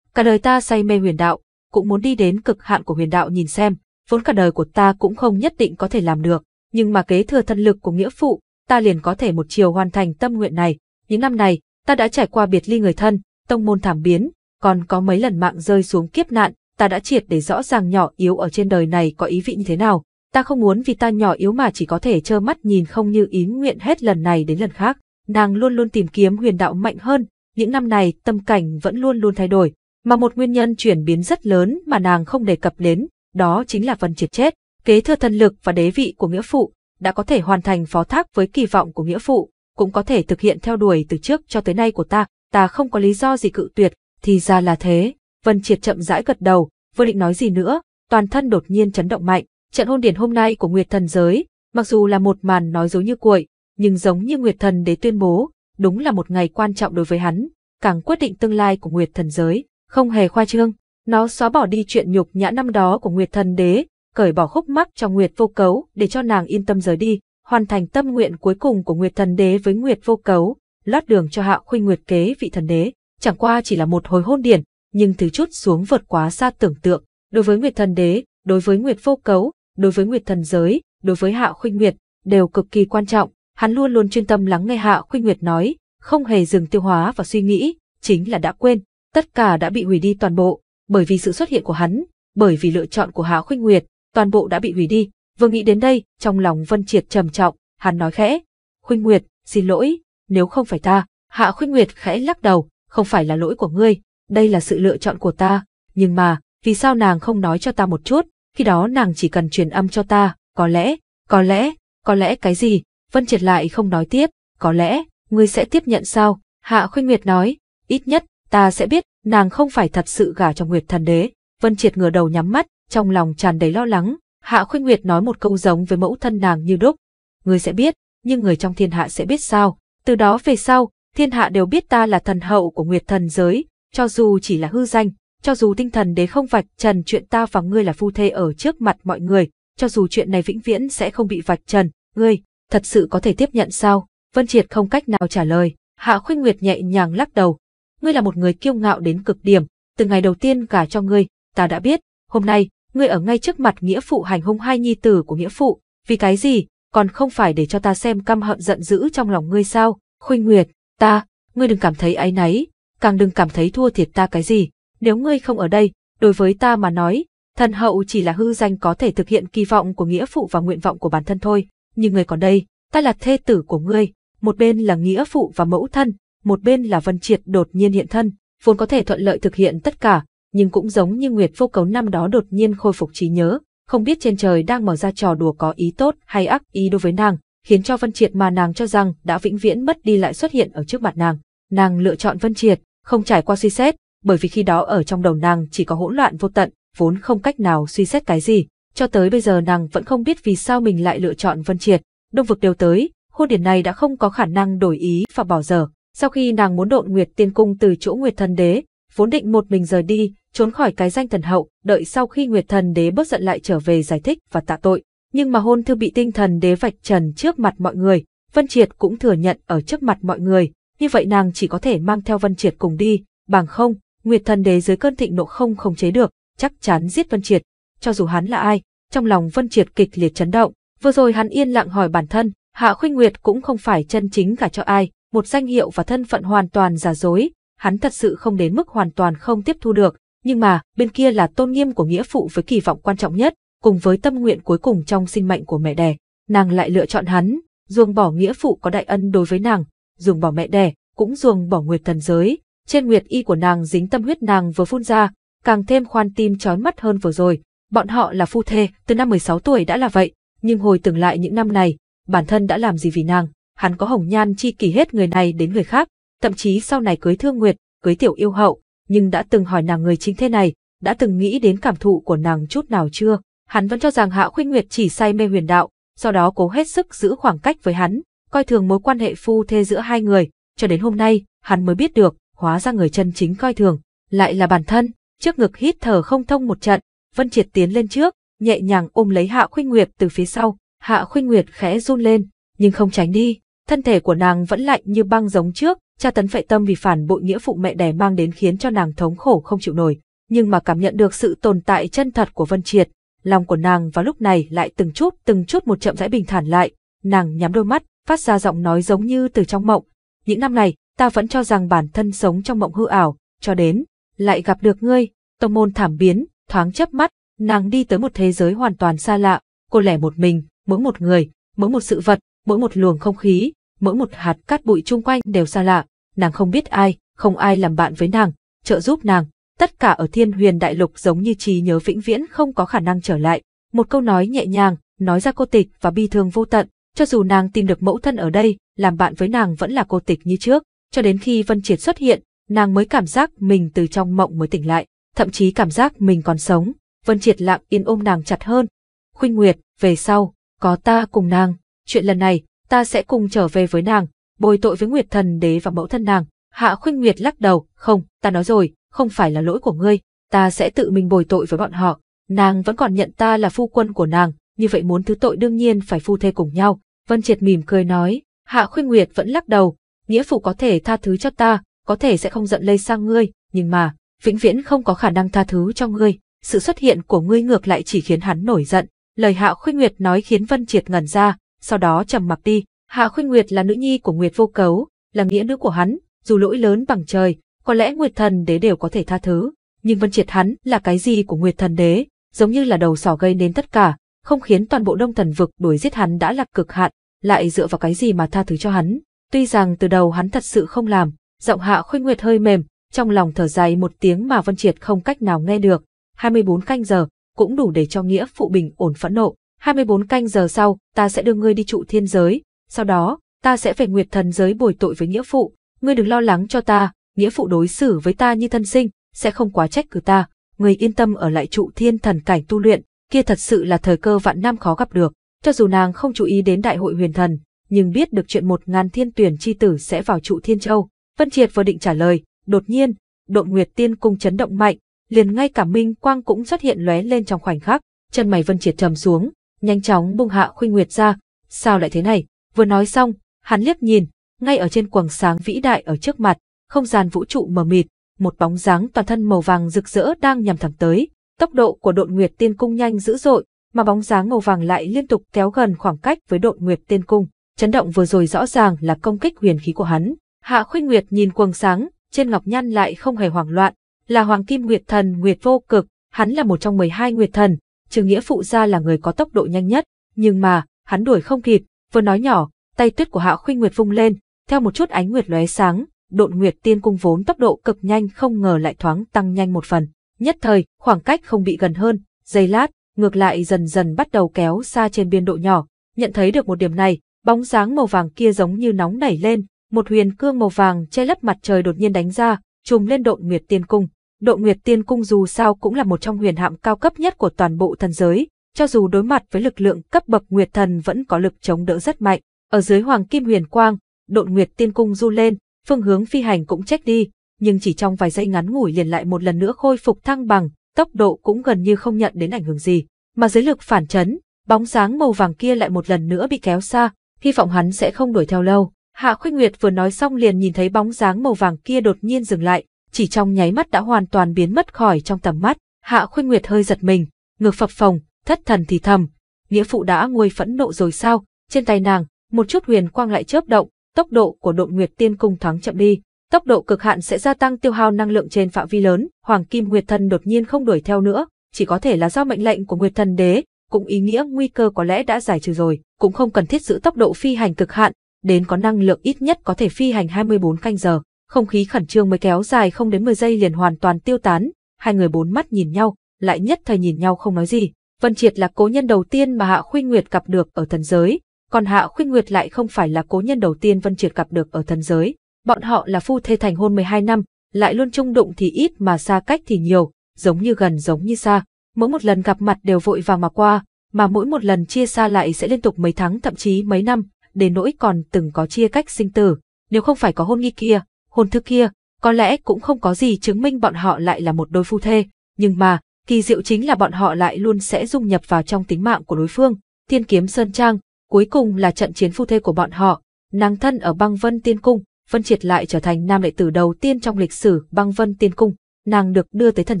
Cả đời ta say mê huyền đạo, cũng muốn đi đến cực hạn của huyền đạo nhìn xem, vốn cả đời của ta cũng không nhất định có thể làm được, nhưng mà kế thừa thân lực của nghĩa phụ, ta liền có thể một chiều hoàn thành tâm nguyện này. Những năm này, ta đã trải qua biệt ly người thân, tông môn thảm biến, còn có mấy lần mạng rơi xuống kiếp nạn, ta đã triệt để rõ ràng nhỏ yếu ở trên đời này có ý vị như thế nào. Ta không muốn vì ta nhỏ yếu mà chỉ có thể trơ mắt nhìn không như ý nguyện hết lần này đến lần khác. Nàng luôn luôn tìm kiếm huyền đạo mạnh hơn, những năm này tâm cảnh vẫn luôn luôn thay đổi, mà một nguyên nhân chuyển biến rất lớn mà nàng không đề cập đến, đó chính là phần Triệt chết, kế thừa thân lực và đế vị của nghĩa phụ, đã có thể hoàn thành phó thác với kỳ vọng của nghĩa phụ, cũng có thể thực hiện theo đuổi từ trước cho tới nay của ta, ta không có lý do gì cự tuyệt, thì ra là thế. Vân Triệt chậm rãi gật đầu, vừa định nói gì nữa, toàn thân đột nhiên chấn động mạnh. Trận hôn điển hôm nay của Nguyệt Thần Giới, mặc dù là một màn nói dối như cuội, nhưng giống như Nguyệt Thần Đế tuyên bố, đúng là một ngày quan trọng đối với hắn, càng quyết định tương lai của Nguyệt Thần Giới, không hề khoa trương. Nó xóa bỏ đi chuyện nhục nhã năm đó của Nguyệt Thần Đế, cởi bỏ khúc mắc cho Nguyệt Vô Cấu để cho nàng yên tâm rời đi, hoàn thành tâm nguyện cuối cùng của Nguyệt Thần Đế với Nguyệt Vô Cấu, lót đường cho Hạ Khuynh Nguyệt kế vị thần đế chẳng qua chỉ là một hồi hôn điển, nhưng thứ chút xuống vượt quá xa tưởng tượng, đối với Nguyệt Thần Đế, đối với Nguyệt Vô Cấu, đối với Nguyệt Thần Giới, đối với Hạ Khuynh Nguyệt, đều cực kỳ quan trọng, hắn luôn luôn chuyên tâm lắng nghe Hạ Khuynh Nguyệt nói, không hề dừng tiêu hóa và suy nghĩ, chính là đã quên, tất cả đã bị hủy đi toàn bộ, bởi vì sự xuất hiện của hắn, bởi vì lựa chọn của Hạ Khuynh Nguyệt, toàn bộ đã bị hủy đi. Vừa nghĩ đến đây, trong lòng Vân Triệt trầm trọng, hắn nói khẽ, "Khuynh Nguyệt, xin lỗi, nếu không phải ta." Hạ Khuynh Nguyệt khẽ lắc đầu, không phải là lỗi của ngươi, đây là sự lựa chọn của ta, nhưng mà, vì sao nàng không nói cho ta một chút, khi đó nàng chỉ cần truyền âm cho ta, có lẽ, có lẽ, có lẽ cái gì, Vân Triệt lại không nói tiếp, có lẽ, ngươi sẽ tiếp nhận sao, Hạ Khuynh Nguyệt nói, ít nhất, ta sẽ biết, nàng không phải thật sự gả cho Nguyệt Thần Đế, Vân Triệt ngửa đầu nhắm mắt, trong lòng tràn đầy lo lắng, Hạ Khuynh Nguyệt nói một câu giống với mẫu thân nàng như đúc, ngươi sẽ biết, nhưng người trong thiên hạ sẽ biết sao, từ đó về sau, thiên hạ đều biết ta là thần hậu của nguyệt thần giới, cho dù chỉ là hư danh, cho dù tinh thần đế không vạch trần chuyện ta và ngươi là phu thê ở trước mặt mọi người, cho dù chuyện này vĩnh viễn sẽ không bị vạch trần, ngươi, thật sự có thể tiếp nhận sao? Vân Triệt không cách nào trả lời, Hạ Khuynh Nguyệt nhẹ nhàng lắc đầu. Ngươi là một người kiêu ngạo đến cực điểm, từ ngày đầu tiên cả cho ngươi, ta đã biết, hôm nay, ngươi ở ngay trước mặt nghĩa phụ hành hung hai nhi tử của nghĩa phụ, vì cái gì, còn không phải để cho ta xem căm hận giận dữ trong lòng ngươi sao? Khuynh Nguyệt, Ta, ngươi đừng cảm thấy áy náy, càng đừng cảm thấy thua thiệt ta cái gì. Nếu ngươi không ở đây, đối với ta mà nói, thần hậu chỉ là hư danh có thể thực hiện kỳ vọng của nghĩa phụ và nguyện vọng của bản thân thôi. Nhưng ngươi còn đây, ta là thê tử của ngươi, một bên là nghĩa phụ và mẫu thân, một bên là Vân Triệt đột nhiên hiện thân, vốn có thể thuận lợi thực hiện tất cả, nhưng cũng giống như Nguyệt Vô Cấu năm đó đột nhiên khôi phục trí nhớ, không biết trên trời đang mở ra trò đùa có ý tốt hay ác ý đối với nàng, khiến cho Vân Triệt mà nàng cho rằng đã vĩnh viễn mất đi lại xuất hiện ở trước mặt nàng. Nàng lựa chọn Vân Triệt, không trải qua suy xét, bởi vì khi đó ở trong đầu nàng chỉ có hỗn loạn vô tận, vốn không cách nào suy xét cái gì. Cho tới bây giờ nàng vẫn không biết vì sao mình lại lựa chọn Vân Triệt. Đông vực đều tới, hôn điển này đã không có khả năng đổi ý và bỏ dở. Sau khi nàng muốn độn Nguyệt Tiên Cung từ chỗ Nguyệt Thần Đế, vốn định một mình rời đi, trốn khỏi cái danh thần hậu, đợi sau khi Nguyệt Thần Đế bớt giận lại trở về giải thích và tạ tội nhưng mà hôn thư bị tinh thần đế vạch trần trước mặt mọi người, Vân Triệt cũng thừa nhận ở trước mặt mọi người, như vậy nàng chỉ có thể mang theo Vân Triệt cùng đi, bằng không, Nguyệt thần đế dưới cơn thịnh nộ không khống chế được, chắc chắn giết Vân Triệt, cho dù hắn là ai, trong lòng Vân Triệt kịch liệt chấn động, vừa rồi hắn yên lặng hỏi bản thân, Hạ Khuynh Nguyệt cũng không phải chân chính cả cho ai, một danh hiệu và thân phận hoàn toàn giả dối, hắn thật sự không đến mức hoàn toàn không tiếp thu được, nhưng mà, bên kia là tôn nghiêm của nghĩa phụ với kỳ vọng quan trọng nhất, cùng với tâm nguyện cuối cùng trong sinh mệnh của mẹ đẻ, nàng lại lựa chọn hắn, ruồng bỏ nghĩa phụ có đại ân đối với nàng, ruồng bỏ mẹ đẻ, cũng ruồng bỏ nguyệt thần giới, trên nguyệt y của nàng dính tâm huyết nàng vừa phun ra, càng thêm khoan tim chói mắt hơn vừa rồi, bọn họ là phu thê, từ năm 16 tuổi đã là vậy, nhưng hồi tưởng lại những năm này, bản thân đã làm gì vì nàng, hắn có hồng nhan chi kỳ hết người này đến người khác, thậm chí sau này cưới thương nguyệt, cưới tiểu yêu hậu, nhưng đã từng hỏi nàng người chính thế này, đã từng nghĩ đến cảm thụ của nàng chút nào chưa? hắn vẫn cho rằng Hạ Khuynh Nguyệt chỉ say mê huyền đạo, sau đó cố hết sức giữ khoảng cách với hắn, coi thường mối quan hệ phu thê giữa hai người, cho đến hôm nay, hắn mới biết được, hóa ra người chân chính coi thường, lại là bản thân, trước ngực hít thở không thông một trận, Vân Triệt tiến lên trước, nhẹ nhàng ôm lấy Hạ Khuynh Nguyệt từ phía sau, Hạ Khuynh Nguyệt khẽ run lên, nhưng không tránh đi, thân thể của nàng vẫn lạnh như băng giống trước, cha tấn phệ tâm vì phản bội nghĩa phụ mẹ đẻ mang đến khiến cho nàng thống khổ không chịu nổi, nhưng mà cảm nhận được sự tồn tại chân thật của Vân Triệt, lòng của nàng vào lúc này lại từng chút từng chút một chậm rãi bình thản lại, nàng nhắm đôi mắt, phát ra giọng nói giống như từ trong mộng. Những năm này, ta vẫn cho rằng bản thân sống trong mộng hư ảo, cho đến, lại gặp được ngươi, tông môn thảm biến, thoáng chớp mắt, nàng đi tới một thế giới hoàn toàn xa lạ, cô lẻ một mình, mỗi một người, mỗi một sự vật, mỗi một luồng không khí, mỗi một hạt cát bụi chung quanh đều xa lạ, nàng không biết ai, không ai làm bạn với nàng, trợ giúp nàng, tất cả ở thiên huyền đại lục giống như trí nhớ vĩnh viễn không có khả năng trở lại. Một câu nói nhẹ nhàng, nói ra cô tịch và bi thương vô tận, cho dù nàng tìm được mẫu thân ở đây, làm bạn với nàng vẫn là cô tịch như trước, cho đến khi Vân Triệt xuất hiện, nàng mới cảm giác mình từ trong mộng mới tỉnh lại, thậm chí cảm giác mình còn sống. Vân Triệt lặng yên ôm nàng chặt hơn. Khuynh Nguyệt, về sau, có ta cùng nàng, chuyện lần này, ta sẽ cùng trở về với nàng, bồi tội với Nguyệt thần đế và mẫu thân nàng. Hạ Khuynh Nguyệt lắc đầu, không, ta nói rồi, không phải là lỗi của ngươi, ta sẽ tự mình bồi tội với bọn họ, nàng vẫn còn nhận ta là phu quân của nàng, như vậy muốn thứ tội đương nhiên phải phu thê cùng nhau. Vân Triệt mỉm cười nói, Hạ Khuyên Nguyệt vẫn lắc đầu, nghĩa phụ có thể tha thứ cho ta, có thể sẽ không giận lây sang ngươi, nhưng mà, vĩnh viễn không có khả năng tha thứ cho ngươi, sự xuất hiện của ngươi ngược lại chỉ khiến hắn nổi giận. Lời Hạ Khuyên Nguyệt nói khiến Vân Triệt ngẩn ra, sau đó trầm mặc đi. Hạ Khuyên Nguyệt là nữ nhi của Nguyệt Vô Cấu, là nghĩa nữ của hắn, dù lỗi lớn bằng trời, có lẽ Nguyệt Thần Đế đều có thể tha thứ, nhưng Vân Triệt hắn là cái gì của Nguyệt Thần Đế, giống như là đầu sỏ gây nên tất cả, không khiến toàn bộ Đông Thần vực đuổi giết hắn đã là cực hạn, lại dựa vào cái gì mà tha thứ cho hắn? Tuy rằng từ đầu hắn thật sự không làm, giọng Hạ Khuynh Nguyệt hơi mềm, trong lòng thở dài một tiếng mà Vân Triệt không cách nào nghe được. 24 canh giờ cũng đủ để cho nghĩa phụ bình ổn phẫn nộ. 24 canh giờ sau, ta sẽ đưa ngươi đi trụ thiên giới, sau đó, ta sẽ về Nguyệt Thần giới bồi tội với nghĩa phụ, ngươi đừng lo lắng cho ta, nghĩa phụ đối xử với ta như thân sinh, sẽ không quá trách cứ ta, người yên tâm ở lại trụ thiên thần cảnh tu luyện, kia thật sự là thời cơ vạn năm khó gặp được, cho dù nàng không chú ý đến đại hội huyền thần, nhưng biết được chuyện một ngàn thiên tuyển chi tử sẽ vào trụ thiên châu. Vân Triệt vừa định trả lời, đột nhiên, độn nguyệt tiên cung chấn động mạnh, liền ngay cả minh quang cũng xuất hiện lóe lên trong khoảnh khắc, chân mày Vân Triệt trầm xuống, nhanh chóng buông hạ khuynh nguyệt ra, sao lại thế này, vừa nói xong, hắn liếc nhìn, ngay ở trên quầng sáng vĩ đại ở trước mặt, không gian vũ trụ mờ mịt, một bóng dáng toàn thân màu vàng rực rỡ đang nhằm thẳng tới. Tốc độ của độn nguyệt tiên cung nhanh dữ dội, mà bóng dáng màu vàng lại liên tục kéo gần khoảng cách với độn nguyệt tiên cung. Chấn động vừa rồi rõ ràng là công kích huyền khí của hắn. Hạ Khuynh Nguyệt nhìn quầng sáng, trên ngọc nhăn lại không hề hoảng loạn, là Hoàng Kim Nguyệt Thần Nguyệt Vô Cực, hắn là một trong 12 Nguyệt Thần, Trừ Nghĩa phụ gia là người có tốc độ nhanh nhất, nhưng mà, hắn đuổi không kịp, vừa nói nhỏ, tay tuyết của Hạ Khuynh Nguyệt vung lên, theo một chút ánh nguyệt lóe sáng, độn nguyệt tiên cung vốn tốc độ cực nhanh không ngờ lại thoáng tăng nhanh một phần. Nhất thời, khoảng cách không bị gần hơn, giây lát, ngược lại dần dần bắt đầu kéo xa trên biên độ nhỏ. Nhận thấy được một điểm này, bóng dáng màu vàng kia giống như nóng nảy lên, một huyền cương màu vàng che lấp mặt trời đột nhiên đánh ra, trùm lên độn nguyệt tiên cung. Độn nguyệt tiên cung dù sao cũng là một trong huyền hạm cao cấp nhất của toàn bộ thần giới, cho dù đối mặt với lực lượng cấp bậc nguyệt thần vẫn có lực chống đỡ rất mạnh. Ở dưới hoàng kim huyền quang, độn nguyệt tiên cung du lên, phương hướng phi hành cũng check đi, nhưng chỉ trong vài giây ngắn ngủi liền lại một lần nữa khôi phục thăng bằng, tốc độ cũng gần như không nhận đến ảnh hưởng gì, mà dưới lực phản chấn, bóng sáng màu vàng kia lại một lần nữa bị kéo xa, hy vọng hắn sẽ không đuổi theo lâu. Hạ Khuynh Nguyệt vừa nói xong liền nhìn thấy bóng dáng màu vàng kia đột nhiên dừng lại, chỉ trong nháy mắt đã hoàn toàn biến mất khỏi trong tầm mắt. Hạ Khuynh Nguyệt hơi giật mình, ngược phập phồng, thất thần thì thầm, nghĩa phụ đã nguôi phẫn nộ rồi sao? Trên tay nàng, một chút huyền quang lại chớp động, tốc độ của độn nguyệt tiên cung thoáng chậm đi. Tốc độ cực hạn sẽ gia tăng tiêu hao năng lượng trên phạm vi lớn, Hoàng Kim Nguyệt Thần đột nhiên không đuổi theo nữa, chỉ có thể là do mệnh lệnh của Nguyệt Thần Đế, cũng ý nghĩa nguy cơ có lẽ đã giải trừ rồi, cũng không cần thiết giữ tốc độ phi hành cực hạn, đến có năng lượng ít nhất có thể phi hành 24 canh giờ. Không khí khẩn trương mới kéo dài không đến 10 giây liền hoàn toàn tiêu tán, hai người bốn mắt nhìn nhau, lại nhất thời nhìn nhau không nói gì. Vân Triệt là cố nhân đầu tiên mà Hạ Khuynh Nguyệt gặp được ở thần giới, còn Hạ Khuynh Nguyệt lại không phải là cố nhân đầu tiên Vân Triệt gặp được ở thần giới. Bọn họ là phu thê thành hôn 12 năm, lại luôn chung đụng thì ít mà xa cách thì nhiều, giống như gần giống như xa. Mỗi một lần gặp mặt đều vội vàng mà qua, mà mỗi một lần chia xa lại sẽ liên tục mấy tháng thậm chí mấy năm, đến nỗi còn từng có chia cách sinh tử. Nếu không phải có hôn nghi kia, hôn thư kia, có lẽ cũng không có gì chứng minh bọn họ lại là một đôi phu thê. Nhưng mà, kỳ diệu chính là bọn họ lại luôn sẽ dung nhập vào trong tính mạng của đối phương. Thiên kiếm Sơn Trang, Cuối cùng là trận chiến phu thê của bọn họ, nàng thân ở băng vân tiên cung, Vân Triệt lại trở thành nam đệ tử đầu tiên trong lịch sử băng vân tiên cung, nàng được đưa tới thần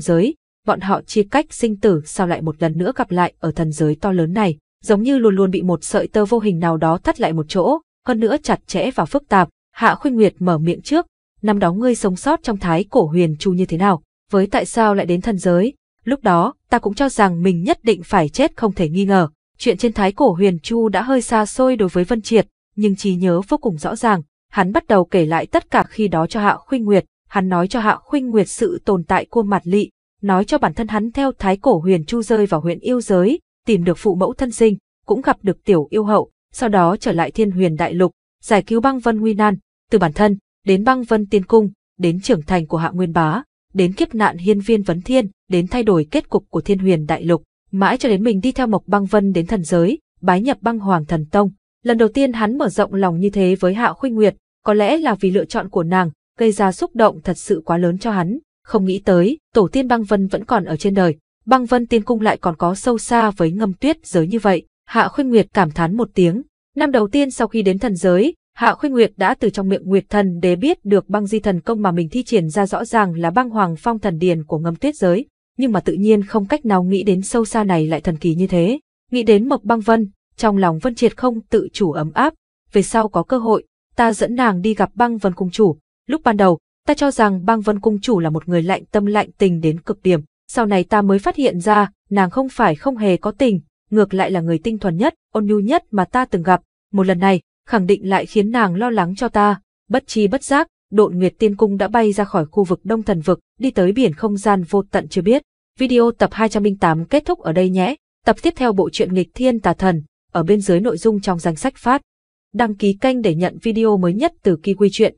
giới, bọn họ chia cách sinh tử sao lại một lần nữa gặp lại ở thần giới to lớn này, giống như luôn luôn bị một sợi tơ vô hình nào đó thắt lại một chỗ, hơn nữa chặt chẽ và phức tạp, Hạ Khuyên Nguyệt mở miệng trước, năm đó ngươi sống sót trong thái cổ huyền chu như thế nào, với tại sao lại đến thần giới, lúc đó ta cũng cho rằng mình nhất định phải chết không thể nghi ngờ, Chuyện trên thái cổ huyền chu đã hơi xa xôi đối với Vân Triệt, nhưng trí nhớ vô cùng rõ ràng, hắn bắt đầu kể lại tất cả khi đó cho Hạ Khuynh Nguyệt, hắn nói cho Hạ Khuynh Nguyệt sự tồn tại của mặt lị, nói cho bản thân hắn theo thái cổ huyền chu rơi vào huyện yêu giới, tìm được phụ mẫu thân sinh, cũng gặp được tiểu yêu hậu, sau đó trở lại thiên huyền đại lục, giải cứu băng vân nguy nan, từ bản thân, đến băng vân tiên cung, đến trưởng thành của hạ nguyên bá, đến kiếp nạn hiên viên vấn thiên, đến thay đổi kết cục của thiên huyền đại lục, mãi cho đến mình đi theo Mộc Băng Vân đến thần giới, bái nhập băng hoàng thần tông. Lần đầu tiên hắn mở rộng lòng như thế với Hạ Khuynh Nguyệt, có lẽ là vì lựa chọn của nàng, gây ra xúc động thật sự quá lớn cho hắn. Không nghĩ tới, tổ tiên băng vân vẫn còn ở trên đời, băng vân tiên cung lại còn có sâu xa với ngâm tuyết giới như vậy. Hạ Khuynh Nguyệt cảm thán một tiếng. Năm đầu tiên sau khi đến thần giới, Hạ Khuynh Nguyệt đã từ trong miệng Nguyệt Thần để biết được băng di thần công mà mình thi triển ra rõ ràng là băng hoàng phong thần điền của ngâm tuyết giới nhưng mà tự nhiên không cách nào nghĩ đến sâu xa này lại thần kỳ như thế. Nghĩ đến Mộc Băng Vân, trong lòng Vân Triệt không tự chủ ấm áp, về sau có cơ hội, ta dẫn nàng đi gặp Băng Vân Cung Chủ. Lúc ban đầu, ta cho rằng Băng Vân Cung Chủ là một người lạnh tâm lạnh tình đến cực điểm, sau này ta mới phát hiện ra, nàng không phải không hề có tình, ngược lại là người tinh thuần nhất, ôn nhu nhất mà ta từng gặp. Một lần này, khẳng định lại khiến nàng lo lắng cho ta, bất chi bất giác, độn nguyệt tiên cung đã bay ra khỏi khu vực đông thần vực, đi tới biển không gian vô tận chưa biết. Video tập 208 kết thúc ở đây nhé. Tập tiếp theo bộ truyện nghịch thiên tà thần, ở bên dưới nội dung trong danh sách phát. Đăng ký kênh để nhận video mới nhất từ Kiwi Truyện.